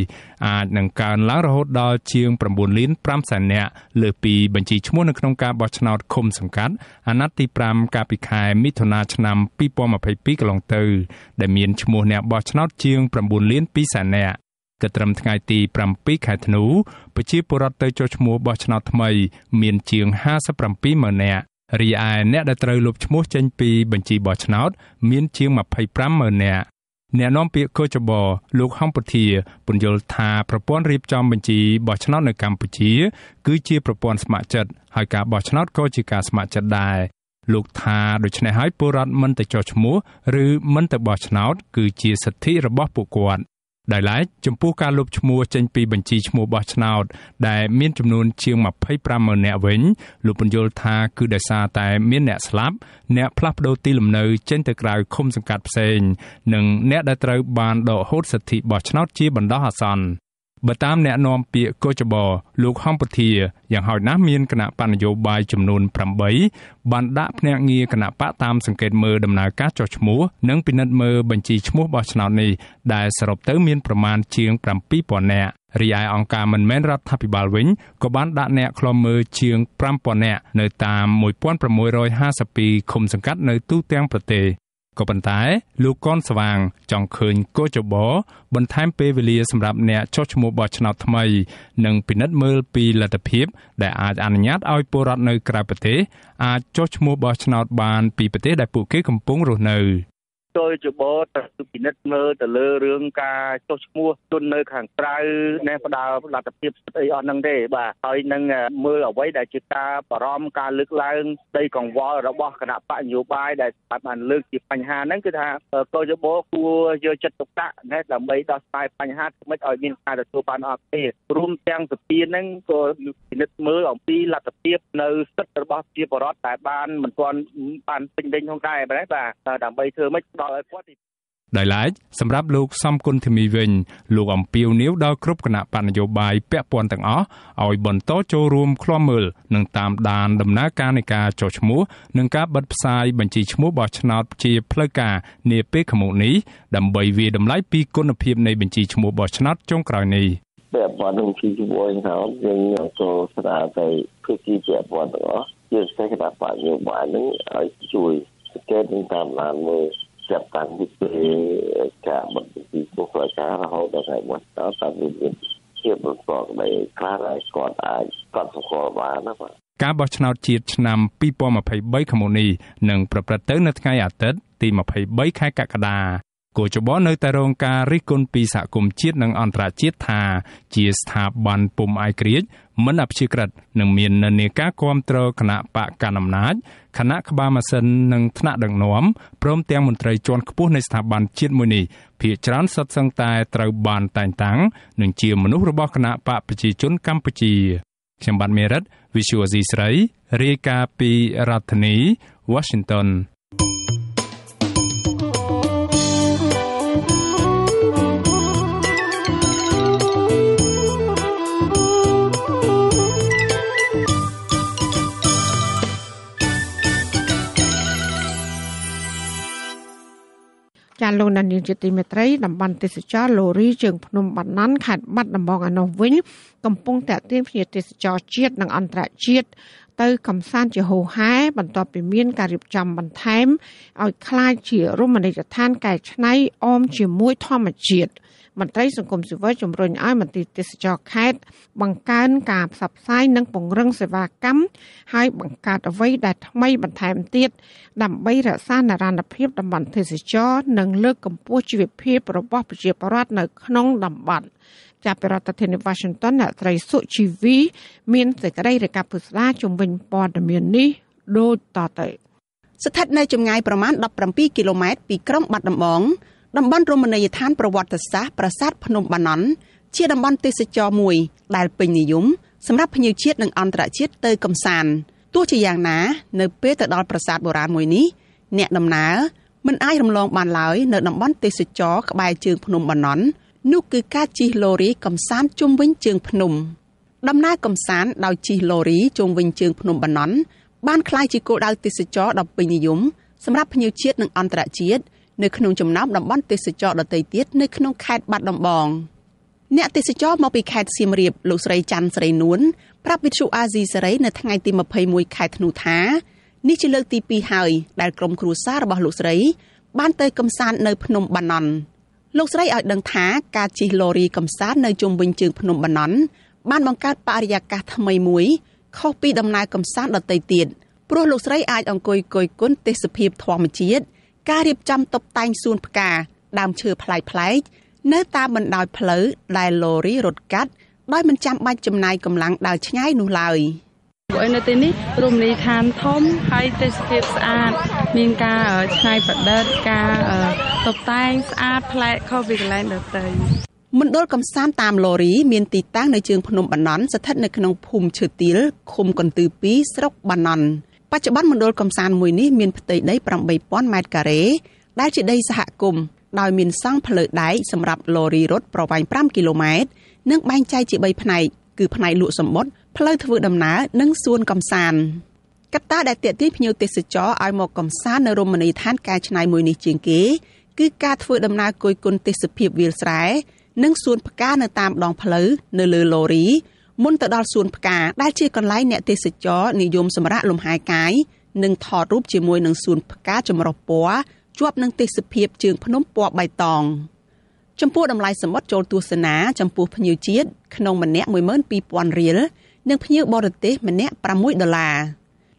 អាចនឹងកើនឡើងរហូតដល់ជាង9លាន5សែននាក់លើសពី បញ្ជីឈ្មោះនៅក្នុងការបោះឆ្នោតឃុំសង្កាត់អាណត្តិទី5កាលពីខែមិថុនាឆ្នាំ2022កន្លងទៅដែលមានឈ្មោះអ្នកបោះឆ្នោតជាង9លាន2សែននាក់គិតត្រឹមថ្ងៃទី7ខែធ្នូប្រជាពលរដ្ឋទៅចុះឈ្មោះបោះឆ្នោតថ្មី មានជាង57ម៉ឺននាក់រីឯអ្នកដែលត្រូវលុបឈ្មោះចេញពីបញ្ជីបោះឆ្នោត មានជាង25ម៉ឺននាក់អ្នកនាំពាក្យគូចបលោកហំពធាពន្យល់ថាប្រព័ន្ធរៀបចំបញ្ជីបោះឆ្នោតនៅកម្ពុជាគឺជាប្រព័ន្ធស្ម័គ្រចិត្តហើយការបោះឆ្នោតក៏ជាការស្ម័គ្រចិត្តដែរលោកថាដូច្នេះហើយពលរដ្ឋមិនទៅចុះឈ្មោះឬមិនទៅបោះឆ្នោត គឺជាសិទ្ធិរបស់ពួកគាត់ដោយឡែកចំពោះការលុបឈ្មោះចេញពីបញ្ជីឈ្មោះបោះឆ្នោត ដែលមានចំនួនជាង25ម៉ឺននាក់វិញ លោកពន្យល់ថា គឺដោយសារតែមានអ្នកស្លាប់អ្នកផ្លាស់ប្ដូរទីលំនៅ ចេញទៅក្រៅឃុំសង្កាត់ផ្សេងនិងអ្នកដែលត្រូវបានដកហូតសិទ្ធិបោះឆ្នោតជាបណ្ដោះអាសន្នបើតាមអ្នកនាំពាក្យកោចបលោកហំពធាយ៉ាងហោចណាស់មានគណៈបណ្ឌនយោបាយចំនួន8បានដាក់ភ្នាក់ងារគណៈបកតាមសង្កេតមើលដំណើរការចុះឈ្មោះ និង ពិនិត្យមើលបញ្ជីឈ្មោះបោះឆ្នោតនេះដែលសរុបទៅ មាន ប្រមាណជាង7000នាក់រីឯអង្គការមិនមែនរដ្ឋាភិបាលវិញក៏បានដាក់អ្នកខ្លំមើលជាង5000នាក់នៅតាម1652ឃុំសង្កាត់នៅទូទាំងប្រទេសក៏ប៉ុន្តែលោកកនស្វាង ចង់ឃើញកោចបបន្ថែមពេលវេលាសម្រាប់អ្នកចុះឈ្មោះបោះឆ្នោតថ្មីនិងពិនិត្យមើលពីលទ្ធភាពដែលអាចអនុញ្ញាតឲ្យពលរដ្ឋនៅក្រៅប្រទេសអាចចុះឈ្មោះបោះឆ្នោត បានពីប្រទេសដែលពួកគេកំពុងរស់នៅ។យបទៅពិនិត្យមើលទៅលើរឿងការចុះឈ្មោះទុននៅខាងក្រៅណែផ្ដាល់លទ្ធភាពស្អីអស់ហ្នឹងទេបាទហើយនឹងមើលអ្វីដែលជាការបារម្ភការលើកឡើងស្ដីកង្វល់របស់គណៈបកនយោបាយដែលបានបានលើកជាបញ្ហាហ្នឹងគឺថាកោយបគួរយកចិត្តទុកដាក់ណែដើម្បីដោះស្រាយបញ្ហាថ្មីឲ្យមានការទទួលបានអត់ទេរួមទាំងសភាហ្នឹងក៏ពិនិត្យមើលអំពីលទ្ធភាពនៅសិទ្ធិរបស់ជាបរដ្ឋដែលបានមិនទាន់បានពេញលេញផងដែរបាទដើម្បីធ្វើម៉េចផ្ដល់ឲ្យគាត់ទីដោយឡែកសម្រាប់លោក សំគុណធីមីវិញលោកអំពីវនីវដល់គ្រប់គណៈបណ្ឌនយោបាយពាក់ព័ន្ធទាំងអស់ឲ្យបន្តចូលរួមឃ្លាំមើល និងតាមដានដំណើរការនៃការចុះឈ្មោះនិងការបិទផ្សាយបញ្ជីឈ្មោះបោះឆ្នោតជាផ្លូវការនាពេលខាងមុខនេះដើម្បីវាតម្លៃពីគុណភាពនៃបញ្ជីឈ្មោះបោះឆ្នោតចុងក្រោយនេះពាក់ព័ន្ធនឹងជីវវិញ្ញាណយើងចូលស្ដារទៅគឺជាពាក់ព័ន្ធទាំងអស់ជាសេចក្តីបញ្ញាបាននឹងឲ្យជួយស្កេតតាមឡានមើលចាប់តាំងពីការបន្តពីគូកការរហូតដល់ថ្ងៃមកដល់តាមមានជាប្រកបដោយខ្លះហើយគាត់អាចគាត់សកលបានណាបាទការបោះឆ្នោតជាតិឆ្នាំ2023ខាងមុខនេះនឹងប្រព្រឹត្តទៅនៅថ្ងៃអាទិត្យទី23ខែកក្កដាគូចបនៅតែរងការរិះគន់ពីសហគមន៍ជាតិនិងអន្តរជាតិថា ជាស្ថាប័នពុំឯករាជ្យមិនអព្យាក្រឹតនិងមាននិន្នាការគ្រប់គ្រងគណៈបកកណ្ដាលអំណាចគណៈក្បាលម៉ាស៊ីននិងថ្នាក់ដឹកនាំព្រមទាំងមន្ត្រីជាន់ខ្ពស់នៃស្ថាប័នជាតិមួយនេះភាគច្រើនសុទ្ធសឹងតែត្រូវបានតែងតាំងនឹងជាមនុស្សរបស់គណៈបកប្រជាជនកម្ពុជាខ្ញុំបាទមេរិត Visual C ស្រីរាយការណ៍ពីរដ្ឋធានី Washington ចាលោកនានីជាទីមេត្រីតំបន់ទេសចរលូរីជើងភ្នំបាត់ណាន់ខេត្តបាត់ដំបងអានោះវិញកំពុងតាក់ទាញភ្ញៀវទេសចរជាតិនិងអន្តរជាតិទៅកំសាន្តជាហូរហែបន្ទាប់ពីមានការរៀបចំបន្ថែមឲ្យคล้ายជារមណីយដ្ឋានកែច្នៃ អមជាមួយធម្មជាតិ។មន្ត្រីសង្គមស៊ីវិលជំរុញឲ្យមន្ត្រីទេសចរខេត្តបង្កើនការផ្សព្វផ្សាយនិងពង្រឹងសេវាកម្មឲ្យបង្កើតអ្វីដែលថ្មីបន្ថែមទៀតដើម្បីរក្សានិរន្តរភាពតំបន់ទេសចរនិងលើកកម្ពស់ជីវភាព របស់ប្រជាពលរដ្ឋនៅក្នុងតំបន់ចាប់ពីរដ្ឋធានី Washington អ្នកត្រីសុជីវី មាន សេចក្តីរាយការណ៍ពុស្ដាជំវិញព័ត៌មាននេះដូចតទៅ ស្ថិតនៅចម្ងាយប្រមាណ17គីឡូម៉ែត្រពីក្រុងបាត់ដំបងតំបន់រមណីយដ្ឋានប្រវត្តិសាស្ត្រប្រាសាទភ្នំបាណន់ ជាតំបន់ទេសចរមួយដែលពេញនិយមសម្រាប់ភ្ញៀវជាតិនិងអន្តរជាតិទៅកំសាន្តទោះជាយ៉ាងណានៅពេលទៅដល់ប្រាសាទបុរាណមួយនេះអ្នកដំណើរមិនអាចរំលងបានឡើយនៅតំបន់ទេសចរក្បែរជើងភ្នំបាណន់នោះគឺការជិះឡូរីកំសាន្តជុំវិញជើងភ្នំ ដំណើរកំសាន្តដោយជិះឡូរីជុំវិញជើងភ្នំបាណន់បានក្លាយជាគោលដៅទេសចរដ៏ពេញនិយមសម្រាប់ភ្ញៀវជាតិនិងអន្តរជាតិនៅក្នុងចំណោមតំបន់ទេសចរដទៃទៀតនៅក្នុងខេត្តបាត់ដំបងអ្នកទេសចរមកពីខេត្តសៀមរាបលោកស្រីច័ន្ទស្រីនួនប្រាប់វិទ្យុអាស៊ីសេរីនៅថ្ងៃទី21ខែធ្នូថានេះជាលើកទី2ហើយដែលក្រុមគ្រួសាររបស់លោកស្រីបានទៅកំសាន្តនៅភ្នំបាណន់លោកស្រីឲ្យដឹងថាការជិះឡូរីកំសាន្តនៅជុំវិញជើងភ្នំបាណន់បានបង្កើតបរិយាកាសថ្មីមួយខុសពីដំណើរកំសាន្តដទៃទៀតព្រោះលោកស្រីអាច អង្គុយគយគន់ទេសភាពធម្មជាតិការរៀបចំតុបតែងសួនផ្កាដើមឈើប្លែកប្លែកនៅតាមបណ្ដោយផ្លូវដែលឡូរីរត់កាត់ ដោយមិនចាំបាច់ចំណាយកម្លាំងដើរឆ្ងាយនោះឡើយ។ព្រោះនៅទីនេះរមណីយដ្ឋានធំហើយទេសភាពស្អាតមានការឆ្នៃប្រឌិតការតុបតែងស្អាតប្លែកខុសពីកន្លែងដទៃមណ្ឌលកំសាន្តតាមឡូរីមានទីតាំងនៅជើងភ្នំបាណន់ស្ថិតនៅក្នុងភូមិឈើទាលឃុំកន្ទឺ2ស្រុកបាណន់បច្ចុប្បន្នមណ្ឌលកំសាន្តមួយនេះមានផ្ទៃដី8000ម៉ែត្រការ៉េដែលជាដីសហគមន៍ដោយមានសង់ផ្លូវដែកសម្រាប់លរីរត់ប្រវែង5គីឡូម៉ែត្រនិងបែងចែកជា3ផ្នែកគឺផ្នែកលក់សម្បត្តិផ្លូវធ្វើដំណើរនិងសួនកំសាន្តកត្តាដែលទាក់ទាញភ្ញៀវទេសចរឲ្យមកកំសាន្តនៅរមណីយដ្ឋានកែច្នៃមួយនេះជាងគេគឺការធ្វើដំណើរគយគន់ទេសភាពវាលស្រែនិងសួនផ្កានៅតាមដងផ្លូវនៅលើលរីមុនទៅដល់សួនផ្កាដែលជាកន្លែងអ្នកទេសចរនិយមសម្រាកលំហែកាយនិងថតរូបជាមួយនឹងសួនផ្កាចម្រុះពណ៌ជាប់នឹងទេសភាពជើងភ្នំពណ៌បៃតងចំពោះតម្លៃសមុទ្រចូលទស្សនាចំពោះភ្ញៀវជាតិក្នុងម្នាក់12000រៀលនិងភ្ញៀវបរទេស ម្នាក់6ដុល្លារ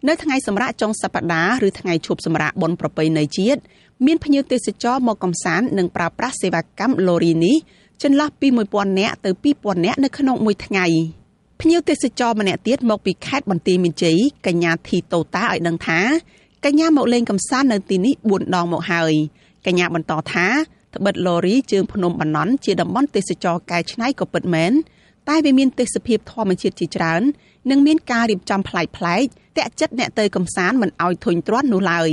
នៅថ្ងៃសម្រាប់ចុងសប្តាហ៍ឬថ្ងៃឈប់សម្រាកបុណ្យប្រពៃណីជាតិមានភ្ញៀវទេសចរមកកំសាន្តនិងប្រើប្រាស់សេវាកម្ម Lorry នេះចន្លោះពី1000នាក់ទៅ2000នាក់នៅក្នុងមួយថ្ងៃ។ភ្ញៀវទេសចរម្នាក់ទៀតមកពីខេត្តបន្ទាយមានជ័យកញ្ញាធីតូតាឲ្យដឹងថាកញ្ញាមកលេងកំសាន្តនៅទីនេះ4ដងមកហើយកញ្ញាបន្តថាត្បិតឡូរីជើងភ្នំបណ្ណន់ជាតំបន់ទេសចរកែច្នៃក៏ពិតមែនតែវាមានទេសភាពធម្មជាតិជាច្រើននិងមានការរៀបចំប្លែកប្លែកតាក់ចិត្តអ្នកទៅកំសាន្តមិនឲ្យធុញទ្រាន់នោះឡើយ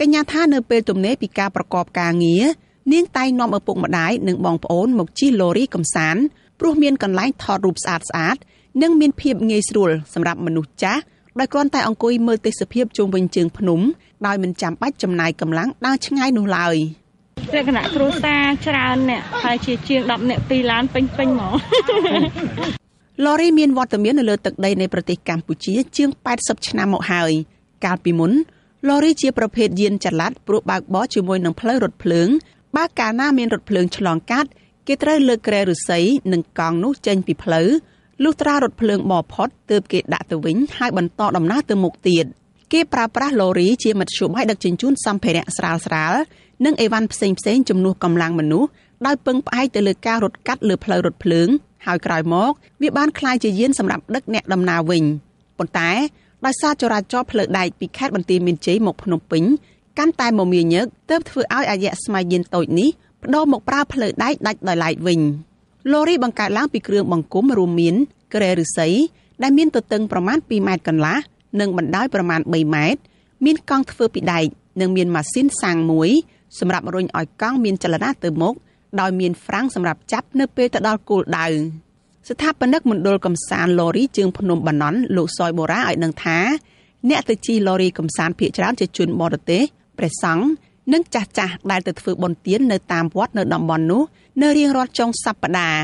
កញ្ញាថានៅពេលទំនេរពីការប្រកបការងារនាង តែងនាំឪពុកម្ដាយនិងបងប្អូន មកជិះឡូរីកំសាន្តព្រោះមានកន្លែងថតរូបស្អាតស្អាតនិងមានភាពងាយស្រួលសម្រាប់មនុស្សចាស់ដោយគ្រាន់តែអង្គុយមើលទេសភាពជុំវិញជើងភ្នំដោយមិនចាំបាច់ចំណាយកម្លាំងដើរឆ្ងាយនោះឡើយ។លក្ខណៈគ្រួសារច្រើនអ្នកហើយជាជាង10អ្នក2ឡានពេញពេញហ្មងឡូរីមានវត្តមាននៅលើទឹកដីនៃ ប្រទេសកម្ពុជា ជាង80ឆ្នាំមកហើយកាលពីមុនឡូរីជា ប្រភេទយានចល័តព្រោះបើកបរជាមួយនឹងផ្លូវរថភ្លើងបើកាលណាមានរថភ្លើងឆ្លងកាត់ គេត្រូវលើកគ្រែឫស្សីនិងកង់នោះចេញពីផ្លូវលុះត្រារថភ្លើងបផុតទើបគេដាក់ទៅវិញហើយបន្តដំណើរទៅមុខទៀតគេប្រើប្រាស់ឡូរីជាមធ្យោបាយដឹកជញ្ជូនសម្ភារៈស្រាលស្រាលនិងអីវ៉ាន់ផ្សេងផ្សេងចំនួនកម្លាំងមនុស្សដោយពឹងផ្អែកទៅលើការរត់កាត់លើផ្លូវរថភ្លើង ហើយក្រោយមក វាបានក្លាយជាយានសម្រាប់ដឹកអ្នកដំណើរវិញប៉ុន្តែដោយសារចរាចរណ៍ផ្លូវដែកពីខេត្តបន្ទាយមានជ័យមកភ្នំពេញកាន់តែមមាញឹកទើបធ្វើឲ្យអាយៈស្ម័យយានតូចនេះបដូរមកប្រើផ្លូវដែកដាច់ដោយឡែកវិញ។ឡូរីបង្កើតឡើងពីគ្រឿងបង្គុំរួមមានគ្រែឫស្សីដែលមានទទឹងប្រមាណ2ម៉ែត្រកន្លះនិងបណ្ដោយប្រមាណ3ម៉ែត្រមានកង់ធ្វើពីដែកនិង មានម៉ាស៊ីនសាំងមួយសម្រាប់រុញឲ្យកង់មានចលនាទៅមុខដោយមានហ្វ្រាំងសម្រាប់ចាប់នៅពេលទៅដល់គោលដៅស្ថាបនិកមណ្ឌលកំសាន្តឡូរីជើងភ្នំបាណន់លោកសយបូរ៉ាឲ្យដឹងថា អ្នកទៅជិះឡូរីកំសាន្តភៀកច្រើនជាជនបរទេសព្រះសង្ឃនិងចាស់ចាស់ដែលទៅធ្វើបុណ្យទាននៅតាមវត្ត នៅតំបន់នោះនៅរៀងរាល់ចុងសប្តាហ៍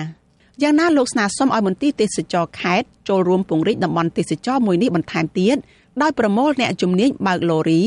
យ៉ាងណាលោកស្នើសុំឲ្យមន្ទីរទេសចរខេត្តចូលរួមពង្រីកតំបន់ទេសចរមួយនេះបន្ថែមទៀតដោយប្រមូលអ្នកជំនាញបើកឡូរី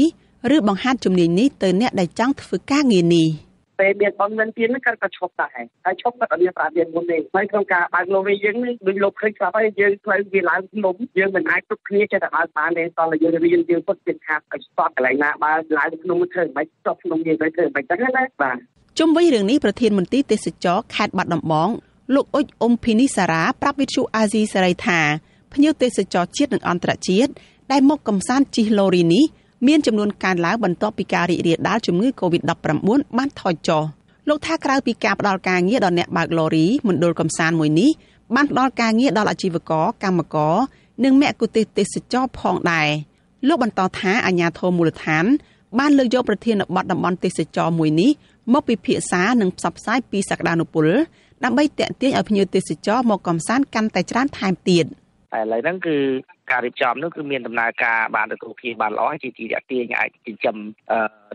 ឬបង្ហាត់ជំនាញនេះទៅអ្នកដែលចង់ធ្វើការងារនេះ។ពេលមានបំណិនទៀតគាត់ក៏ឈប់ដែរហើយឈប់គាត់អត់មានប្រាជ្ញាមុនទេហើយក្នុងការបើកលូវវិញយើងនេះដូចលោកឃើញស្រាប់ហើយយើងត្រូវវាឡើងភ្នំយើងមិនអាចគ្រប់គ្នាចេះតែបើកបានទេតោះយើងរៀនយើងពុតទៀតថាឲ្យស្បត់កន្លែងណាបើឡើងភ្នំធ្វើមិនចុះភ្នំយើងទៅធ្វើមិនចឹងណាបាទជុំវិញរឿងនេះប្រធានមន្ត្រីទេសចរខេត្តបាត់ដំបង លោកអ៊ុចអ៊ុំភីនីសារ៉ាប្រាប់វិទ្យុអាស៊ីសេរីថា ភ្ញៀវទេសចរជាតិនិងអន្តរជាតិដែលមកកំសាន្តជិះឡូរីនេះមានចំនួនកើនឡើងបន្ទាប់ពីការរីករាលដាលជំងឺ Covid-19 បានថយចុះលោកថាក្រៅពីការផ្ដល់ការងារដល់អ្នកបើកឡូរីមណ្ឌលកំសាន្តមួយនេះបានផ្ដល់ការងារដល់អាជីវករកម្មករនិងមគ្គុទេសក៍ទេសចរផងដែរលោកបន្តថាអាជ្ញាធរមូលដ្ឋានបានលើកយកប្រធានបទតំបន់ទេសចរមួយនេះមកពិភាក្សានិងផ្សព្វផ្សាយពីសក្តានុពល ដើម្បីតេទៀងឲ្យភ្ញៀវទេសចរមកកំសាន្តកាន់តែច្រើនថែមទៀត។ឥឡូវហ្នឹងគឺការរៀបចំនោះគឺមានដំណើរការបានទទួលគ្នាបានល្អហើយជាទីតាក់ទាញអាចចិញ្ចឹម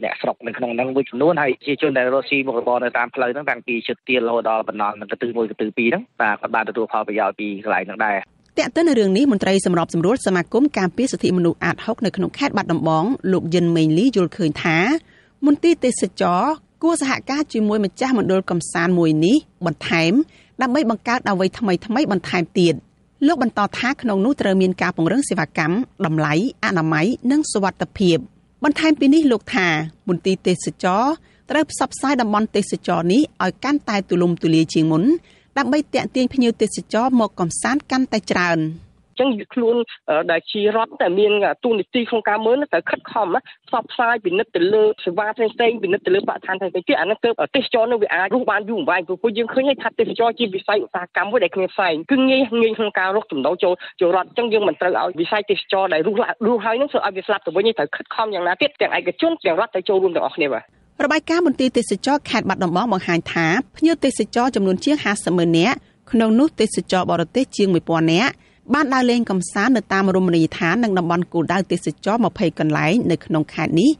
អ្នកស្រុកនៅក្នុងហ្នឹងមួយចំនួនហើយជាជនដែលរស់ស៊ីមុខរបរនៅតាមផ្លូវហ្នឹងតាំងពីជិតទៀលរហូតដល់បណ្ដាលកន្ទឺមួយកន្ទឺពីរហ្នឹងបាទគាត់បានទទួលផលប្រយោជន៍ពីកន្លែងហ្នឹងដែរតែកទៅនឹងរឿងនេះមន្ត្រីសម្របសម្រួលសមាគមការពារសិទ្ធិមនុស្សអាត60នៅក្នុងខេត្តបាត់ដំបងលោកយិនមេងលីយល់ឃើញថាមន្ទីរទេសចរគួរសហការជាមួយ ម្ចាស់មណ្ឌលកំសាន្តមួយនេះបន្ថែម ដើម្បីបង្កើតអ្វីថ្មីៗបន្ថែមទៀត។លោកបន្តថាក្នុងនោះត្រូវមានការពង្រឹងសេវាកម្មតម្លៃអនាម័យនិងសុវត្ថិភាព បន្ថែមពីនេះលោកថាមន្ទីរទេសចរត្រូវផ្សព្វផ្សាយតំបន់ទេសចរនេះឲ្យកាន់តែទូលំទូលាយជាងមុនដើម្បីទាក់ទាញភ្ញៀវទេសចរ មកកំសាន្តកាន់តែច្រើន។ចឹងវាខ្លួនដែលជារដ្ឋតែមាន ទូនីតិក្នុងការមើលត្រូវខិតខំផ្សព្វផ្សាយពិនិត្យទៅលើសេវាផ្សេងៗពិនិត្យទៅលើបរិស្ថានផ្សេងៗទៀតអាហ្នឹងគឺទេសចរនោះវាអាចរស់បានយូរអង្វែងព្រោះយើងឃើញថាទេសចរជាវិស័យឧស្សាហកម្មមួយដែលគ្មានផ្សែងគឺងាយងាយក្នុងការរកចំណូលចូលចូលរដ្ឋចឹងយើងមិនត្រូវឲ្យវិស័យទេសចរដែលរស់រស់ហើយហ្នឹងធ្វើឲ្យវាស្លាប់ទៅវិញត្រូវខិតខំយ៉ាងណាទៀតទាំងឯកជនទាំងរដ្ឋត្រូវចូលរួមទាំងអស់គ្នាបាទរបាយការណ៍មន្ទីរទេសចរខេត្តបាត់ដំបងបង្ហាញថាភ្ញៀវទេសចរចំនួនជាង50ម៉ឺននាក់ក្នុងនោះទេសចរបរទេសជាង1000នាក់បានដើរលេងកម្សាន្តនៅតាមរមណីយដ្ឋាននិងតំបន់គោលដៅទេសចរ20កន្លែងនៅក្នុងខេត្តនេះ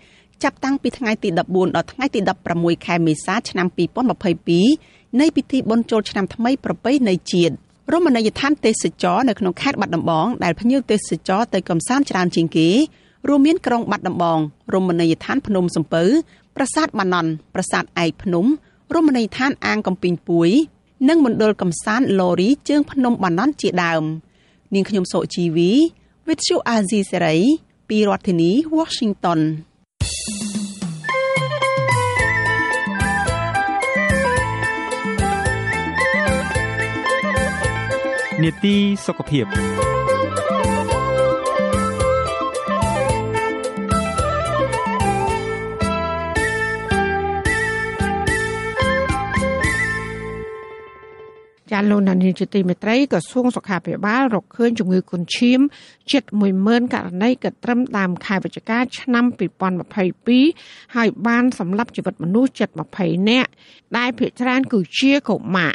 ចាប់តាំងពីថ្ងៃទី14ដល់ថ្ងៃទី16ខែមេសាឆ្នាំ2022នៃពិធីបុណ្យចូលឆ្នាំថ្មីប្រពៃណីជាតិរមណីយដ្ឋានទេសចរនៅក្នុងខេត្តបាត់ដំបងដែលភ្ញៀវទេសចរទៅកំសាន្តច្រើនជាងគេរួមមានក្រុងបាត់ដំបងរមណីយដ្ឋានភ្នំសំពៅប្រាសាទបាណន់ ប្រាសាទឯកភ្នំរមណីយដ្ឋានអាងកំពីងពួយ និងមណ្ឌលកំសាន្តឡូរីជើង ភ្នំបាណន់ជាដើម។នាងខ្ញុំសូជីវី With you Azizi Serai ពីរដ្ឋធានី Washington នេតិសុខភាពចាលោកនានីជាទីមេត្រីក្រសួងសុខាភិបាលរកឃើញជំងឺគុណឈាមជិត10000ករណីកត្រឹមដើមខែវិច្ឆិកាឆ្នាំ2022ហើយបានសម្លាប់ជីវិតមនុស្សជិត20នាក់ដែលភាគច្រើនគឺជាកុមារ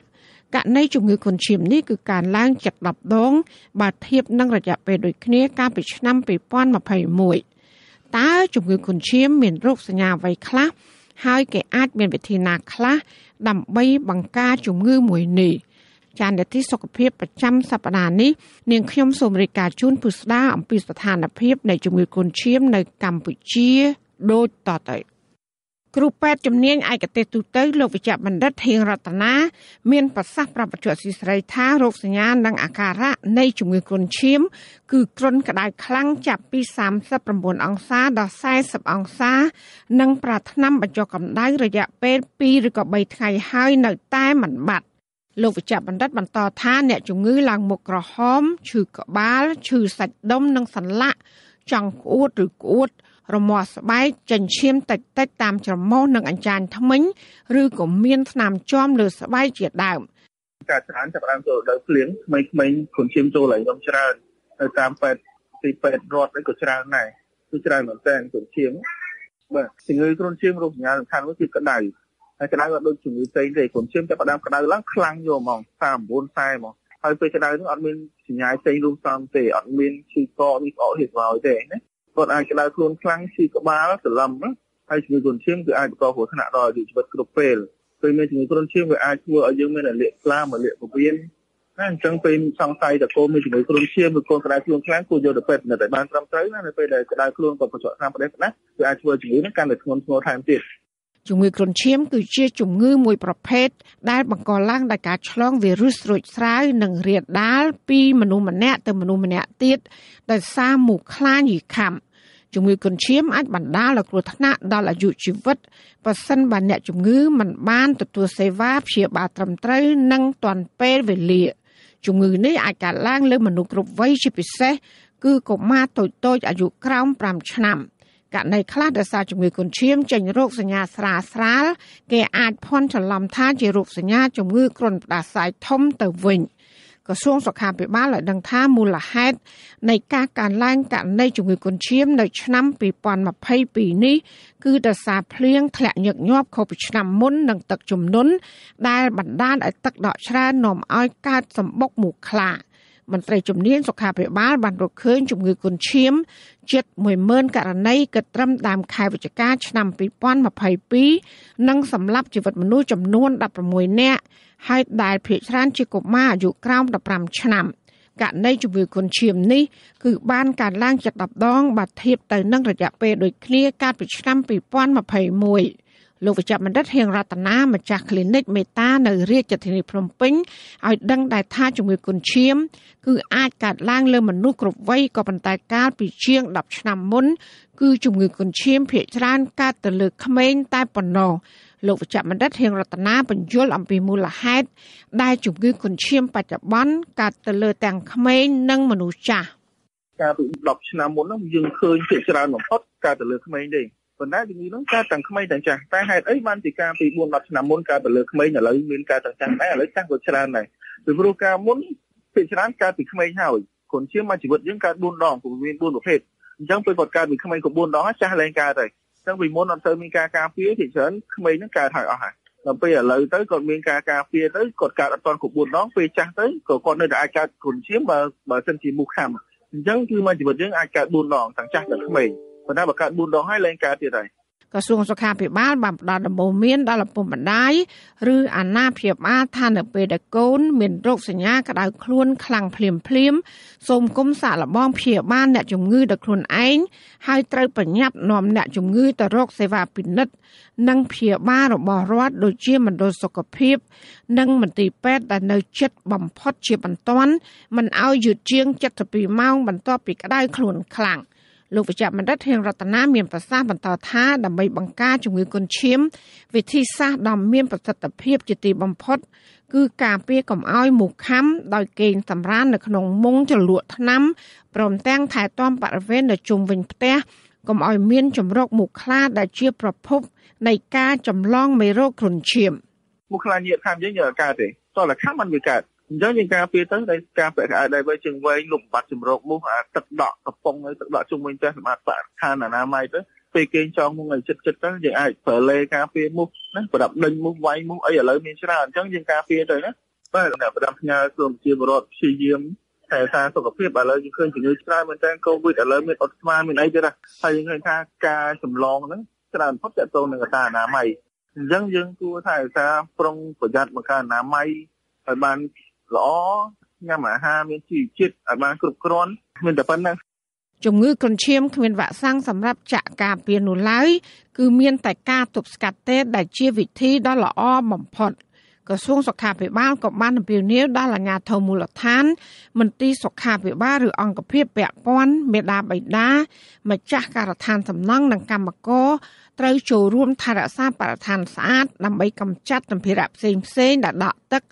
ករណីជំងឺគុណឈាមនេះគឺការឡើងជិត10ដងបើធៀបនឹងរយៈពេលដូចគ្នាកាលពីឆ្នាំ2021តើជំងឺគុណឈាមមានរោគសញ្ញាអ្វីខ្លះហើយ គេអាច មានវិធីណាខ្លះដើម្បីបង្ការជំងឺមួយនេះ។ចានាទីសុខភាពប្រចាំសប្តាហ៍នេះនាងខ្ញុំសូមរាយការណ៍ជូនពុស្ដាអំពីស្ថានភាពនៃជំងឺកូនឈាមនៅកម្ពុជាដូចតទៅគ្រូពេទ្យជំនាញឯកទេសទូទៅលោកវិជ្ជបណ្ឌិតហៀងរតនាមានប្រសាសន៍ប្រាប់បច្ចុប្បន្នស៊ីស្រីថារោគសញ្ញានិងអាការៈនៃជំងឺគ្រុនឈាមគឺគ្រុនក្តៅខ្លាំងចាប់ពី39អង្សាដល់40អង្សានិងប្រាថ្នាបញ្ចុះកម្ដៅរយៈពេល2ឬក៏3ថ្ងៃហើយនៅតែមិនបាត់លោកវេជ្ជបណ្ឌិតបន្តថាអ្នកជំងឺឡើងមុខក្រហមឈឺក្បាលឈឺសាច់ដុំនិងសន្លាក់ចង់ក្អួតឬក្អួតរមាស់ស្បែកចិញ្ឈាមតិចតិចតាមច្រមុះនិងអញ្ចាញធ្មេញឬក៏មានថ្នាំជាំលើ ស្បែកជាដើមការច្រើនចាប់ដើមចូលដល់ភ្លៀងថ្មីថ្មីខ្លួនឈាមចូលហើយខ្ញុំច្រើននៅតាមពេទ្យទីពេទ្យរដ្ឋនេះក៏ច្រើនដែរគឺច្រើនមែនតើខ្លួនឈាមបាទជំងឺគ្រុនឈាមរោគសញ្ញាសំខាន់នោះគឺក្តៅក្តៅអត់ដូចជំងឺផ្សេងទេកូនឈាមចាប់ផ្ដើមក្តៅឡើងខ្លាំងយកហ្មង39 40ហ្មងហើយពេលក្តៅនឹងអត់មានសញ្ញាផ្សេងរួមសំទេអត់មានឈឺកកនេះអត់ហេតុឡើយទេណាគាត់អាចក្តៅខ្លួនខ្លាំងឈឺក្បាលសន្លឹមហើយជំងឺគ្រុនឈាមគឺអាចបង្កគ្រោះថ្នាក់ដល់អាយុជីវិតគ្រប់ពេលពេលមានជំងឺគ្រុនឈាមវាអាចធ្វើឲ្យយើងមានអាលាក់ខ្លាមកលាក់ពវៀនណាអញ្ចឹងពេលសង្ស័យតើកូនមានជំងឺគ្រុនឈាមឬកូនក្តៅខ្លួនខ្លាំងគួរយកទៅពេទ្យនៅតែបានត្រឹមត្រូវណានៅពេលដែលក្តៅខ្លួនក៏ប្រឆាំងតាមប្រទេសណាគឺអាចធ្វើជំងឺនឹងកាន់តែធ្ងន់ធ្ងរថែមទៀតជំងឺគ្រុនឈាមគឺជាជំងឺមួយប្រភេទដែលបង្កឡើងដោយការឆ្លងវីរុសរួចស្រាវនិងរាលដាលពីមនុស្សម្នាក់ទៅមនុស្សម្នាក់ទៀតដោយសារមូសខ្លាញីខាំជំងឺគ្រុនឈាមអាចបណ្ដាលឲ្យគ្រោះថ្នាក់ដល់អាយុជីវិតប្រសិនបើអ្នកជំងឺមិនបានទទួលសេវាព្យាបាលត្រឹមត្រូវនិងទាន់ពេលវេលាជំងឺនេះអាចកើតឡើងលើមនុស្សគ្រប់វ័យជាពិសេសគឺកុមារតូចៗអាយុក្រោម5ឆ្នាំ។ករណីខ្លះដែលសារជំងឺគុណឈាមចេញរោគសញ្ញាស្រាលស្រាលគេអាចភ័ន្តច្រឡំថាជារោគសញ្ញាជំងឺគ្រុនផ្ដាសាយធំទៅវិញក្រសួងសុខាភិបាលបានដឹងថាមូលហេតុនៃការកើនឡើងករណីជំងឺគុណឈាមនៅឆ្នាំ2022នេះគឺដោយសារភ្លៀងធ្លាក់ញឹកញាប់ខុសពីឆ្នាំមុននិងទឹកជំនន់ដែលបណ្ដាលឲ្យទឹកដក់ច្រើននាំឲ្យកើតសម្បុកមូសខ្លា។មន្ត្រីជំនាញសុខាភិបាលបានរកឃើញជំងឺគុណឈាមជិត10000ករណីកត្រឹមដើមខែវិច្ឆិកាឆ្នាំ2022និងសម្លាប់ជីវិតមនុស្សចំនួន16នាក់ហើយដែលភ្នាក់ងារជាកុមារអាយុក្រោម15ឆ្នាំករណីជំងឺគុណឈាមនេះគឺបានកើនឡើងជា10ដងបើធៀបទៅនឹងរយៈពេលដូចគ្នាកាលពីឆ្នាំ2021លោកវេជ្ជបណ្ឌិតហៀងរតនាម្ចាស់ clinic មេតា នៅរាជធានីភ្នំពេញឲ្យដឹង ដែរថាជំងឺគុណឈាម គឺអាចកើតឡើងលើ មនុស្សគ្រប់វ័យក៏ប៉ុន្តែកាលពីជាង10ឆ្នាំមុនគឺជំងឺគុណឈាមភាគច្រើនកើតទៅលើក្មេង តែប៉ុណ្ណោះលោកវេជ្ជបណ្ឌិតហៀងរតនាបញ្យល់អំពីមូលហេតុដែលជំងឺគុណឈាម បច្ចុប្បន្នកើតទៅលើទាំងក្មេង និងមនុស្សចាស់កាលពី10ឆ្នាំមុនហ្នឹងយើងឃើញភាគច្រើនបំផុតកើតទៅលើក្មេងទេប៉ុន្តែជំងឺនោះកើតទាំងក្មេងទាំងចាស់តែហេតុអីបានជាការពី4 10ឆ្នាំមុនកើតទៅលើក្មេងឥឡូវមានកើតទាំងចាស់ដែរឥឡូវចាស់ក៏ច្រើនដែរពីព្រោះការមុនពីច្រើនកើតពីក្មេងហើយគុណជាមកជីវិតយើងកើត4ដងគឺមាន4ប្រភេទអញ្ចឹងពេលគាត់កើតពីក្មេងក៏4ដងចាស់ឡើងកើតទៅអញ្ចឹងពីមុនអត់ទៅមានការការពារជាច្រើនក្មេងហ្នឹងកើតហើយអស់ហើយដល់ពេលឥឡូវទៅគាត់មានការការពារទៅគាត់កើតអត់ទាន់គ្រប់4ដងពេលចាស់ទៅក៏គាត់នៅតែអាចកើតគុណជាមបើបើសិនជាមូសខាំអញ្ចឹងគឺមកជីវិតយើងអាចកើត4ដងទាំងចាស់ទាំងក្មេងប៉ុន្តែបើកើត4ដងហើយលែងកើតទៀតហើយក្រសួងសុខាភិបាលបានផ្ដល់ដំបូន្មាន ដល់ឪពុកម្ដាយឬអាណាព្យាបាលថានៅពេលដែលកូនមានរោគសញ្ញាក្តៅខ្លួនខ្លាំងភ្លាមភ្លាមសូមគុំសាកល្បងព្យាបាលអ្នកជំងឺដោយខ្លួនឯងហើយត្រូវប្រញាប់នាំអ្នកជំងឺទៅរកសេវាពិនិត្យនិងព្យាបាលរបស់រដ្ឋដូចជាមណ្ឌលសុខភាពនិងមន្ទីរពេទ្យដែលនៅជិតបំផុតជាបន្ទាន់មិនឲ្យយឺតជាង72ម៉ោងបន្ទាប់ពីក្តៅខ្លួនខ្លាំង។លោកវិជ្ជបណ្ឌិតហៀងរតនាមានប្រសាសន៍បន្តថាដើម្បីបង្ការជំងឺគុណឈាមវិធីសាស្ត្រដ៏មាន ប្រសិទ្ធភាពជាទីបំផុតគឺការពារកុំឲ្យមូសខាំដោយគេងសម្រាននៅក្នុងមុងចលក់ថ្នាំព្រមទាំងថែទាំបរិវេណនៅជុំវិញផ្ទះកុំឲ្យមានចម្រោកមូសខ្លាដែលជា ប្រភព នៃការចម្លងមេរោគគ្រុនឈាមមូសខ្លាញាតខាំយើងកើតទេតលខាំมันវាកើតអញ្ចឹងយើងការពារទៅដោយការពាក់ក្អែដៃវែងជើងវែងលុបបាត់ជំរកមូសអាទឹកដក់កំប៉ុងទឹកដក់ជុំវិញផ្ទះសម្អាតបរិស្ថានអនាម័យទៅពេលគេចង់មុខឲ្យចិត្តចិត្តទៅយើងអាចប្រើលេការពារមូសណាប្រដាប់ដេញមូសវាយមូសអីឥឡូវមានច្រើនអញ្ចឹងយើងការពារទៅណាបាទប្រដាប់ផ្ញើសូមជាបរិវត្តព្យាយាមថែរក្សាសុខភាពឥឡូវយើងឃើញជំងឺច្រើនមែនតើកូវីដឥឡូវមានអត់ស្មានមានអីទៀតហើយយើងឃើញថាការចម្លងហ្នឹងច្រើនបំផុតតទៅនឹងកត្តាអនាម័យអញ្ចឹងយើងគួរថែរក្សាប្រុងប្រយ័ត្នមកការអនាម័យឲ្យបានល្អញ៉ាំអាហារមានជីវជាតិឲ្យបានគ្រប់គ្រាន់មានតែប៉ុណ្ណឹងជំងឺគ្រុនឈាមគ្មានវ៉ាក់សាំងសម្រាប់ចាក់ការពារនោះឡើយគឺមានតែការទប់ស្កាត់ទេដែលជាវិធីដ៏ល្អបំផុតក្រសួងសុខាភិបាលក៏បានអំពាវនាវដល់អាជ្ញាធរមូលដ្ឋានមន្ទីរសុខាភិបាលឬអង្គភាពពាក់ព័ន្ធមេដាបៃតាម្ចាស់ការដ្ឋានសំណង់និងកម្មករត្រូវចូលរួមថែរក្សាបរិស្ថានស្អាត ដើម្បីកម្ចាត់សម្ភារៈផ្សេងផ្សេងដែលដក់ទឹក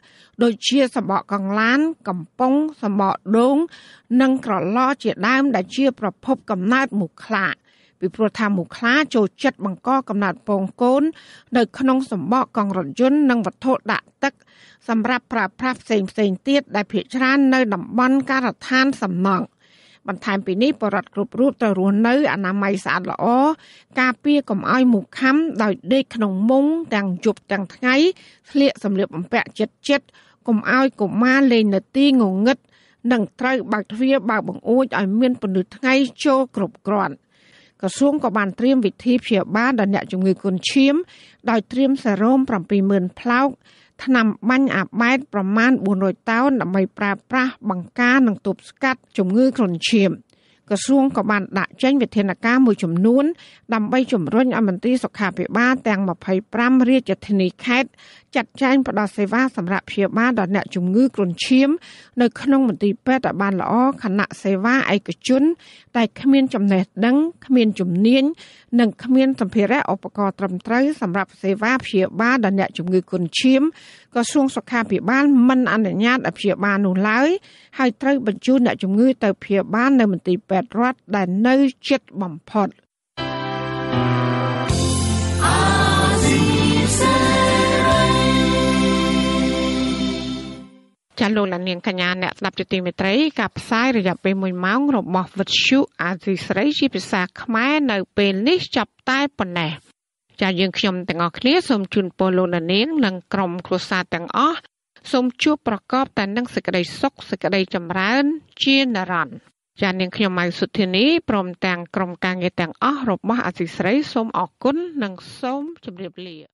ដូចជាសំបកកង្ឡាន កំប៉ុងសំបកដូង និងក្រឡជាដើមដែលជា ប្រភពកំណើតមូសខ្លាពីព្រោះថាមូសខ្លា ចូលចិត្តបង្កកំណើតពងកូននៅ ក្នុង សំបកកង់រថយន្តនិងវត្ថុដាក់ទឹកសម្រាប់ប្រើប្រាស់ផ្សេងផ្សេងទៀតដែលភាគច្រើននៅតំបន់ការដ្ឋានសំណង់បន្ថែមពីនេះបរដ្ឋគ្រប់រូបត្រូវរស់នៅអនាម័យស្អាតល្អ ការពារកុំឲ្យមូសខាំដោយដេកក្នុងមុងទាំងយប់ទាំងថ្ងៃស្លៀកសម្លៀកបំពាក់ជិតជិតកុំឲ្យកុមារលេងនៅទីងងឹតនិងត្រូវបើកទ្វារបើកបង្អួចឲ្យមានពន្លឺថ្ងៃចូលគ្រប់គ្រាន់ក្រសួងក៏បានត្រៀមវិធីព្យាបាលដល់អ្នកជំងឺគុណឈាម ដោយត្រៀមសារ៉ូម70000ផ្លោកថ្នាំបាញ់អាបែតប្រមាណ400តោនដើម្បីប្រើប្រាស់បង្ការនិងទប់ស្កាត់ជំងឺគ្រុនឈាមក្រសួងក៏បាន ដាក់ចេញវិធានការមួយចំនួនដើម្បីជំរុញឲ្យមន្ត្រីសុខាភិបាលទាំង25រាជធានីខេត្តចាត់ចែងផ្ដល់សេវាសម្រាប់ព្យាបាលដល់អ្នកជំងឺគ្រុនឈាម នៅក្នុងមន្ទីរពេទ្យឲ្យបានល្អខណៈសេវាឯកជនតែគ្មានចំណេះដឹងគ្មានជំនាញនិងគ្មានសម្ភារៈឧបករណ៍ត្រឹមត្រូវសម្រាប់សេវាព្យាបាលដល់អ្នកជំងឺគ្រុនឈាមក្រសួងសុខាភិបាលមិនអនុញ្ញាតឲ្យព្យាបាលនោះឡើយហើយត្រូវបញ្ជូនអ្នកជំងឺ ទៅព្យាបាលនៅមន្ទីរពេទ្យរដ្ឋដែល នៅជិតបំផុត។ចាលោកលានកញ្ញាអ្នកស្ដាប់ជទីមេត្រី ការផ្សាយរយៈពេល1ម៉ោង របស់វិទ្យុអាស៊ីស្រី ជាភាសាខ្មែរនៅ ពេលនេះចាប់តែប៉ុណ្ណេះចាយើងខ្ញុំទាំងអស់គ្នាសូមជូនពរលោកលាននិងក្រុមគ្រួសារទាំងអស់សូមជួបប្រកបតែនឹងសេចក្តីសុខសេចក្តីចម្រើន ជានិរន្តរ៍ចានាងខ្ញុំម៉ៅសុធានីព្រមទាំងក្រុមការងារទាំងអស់របស់អាស៊ីស្រីសូមអរគុណនិងសូមជម្រាបលា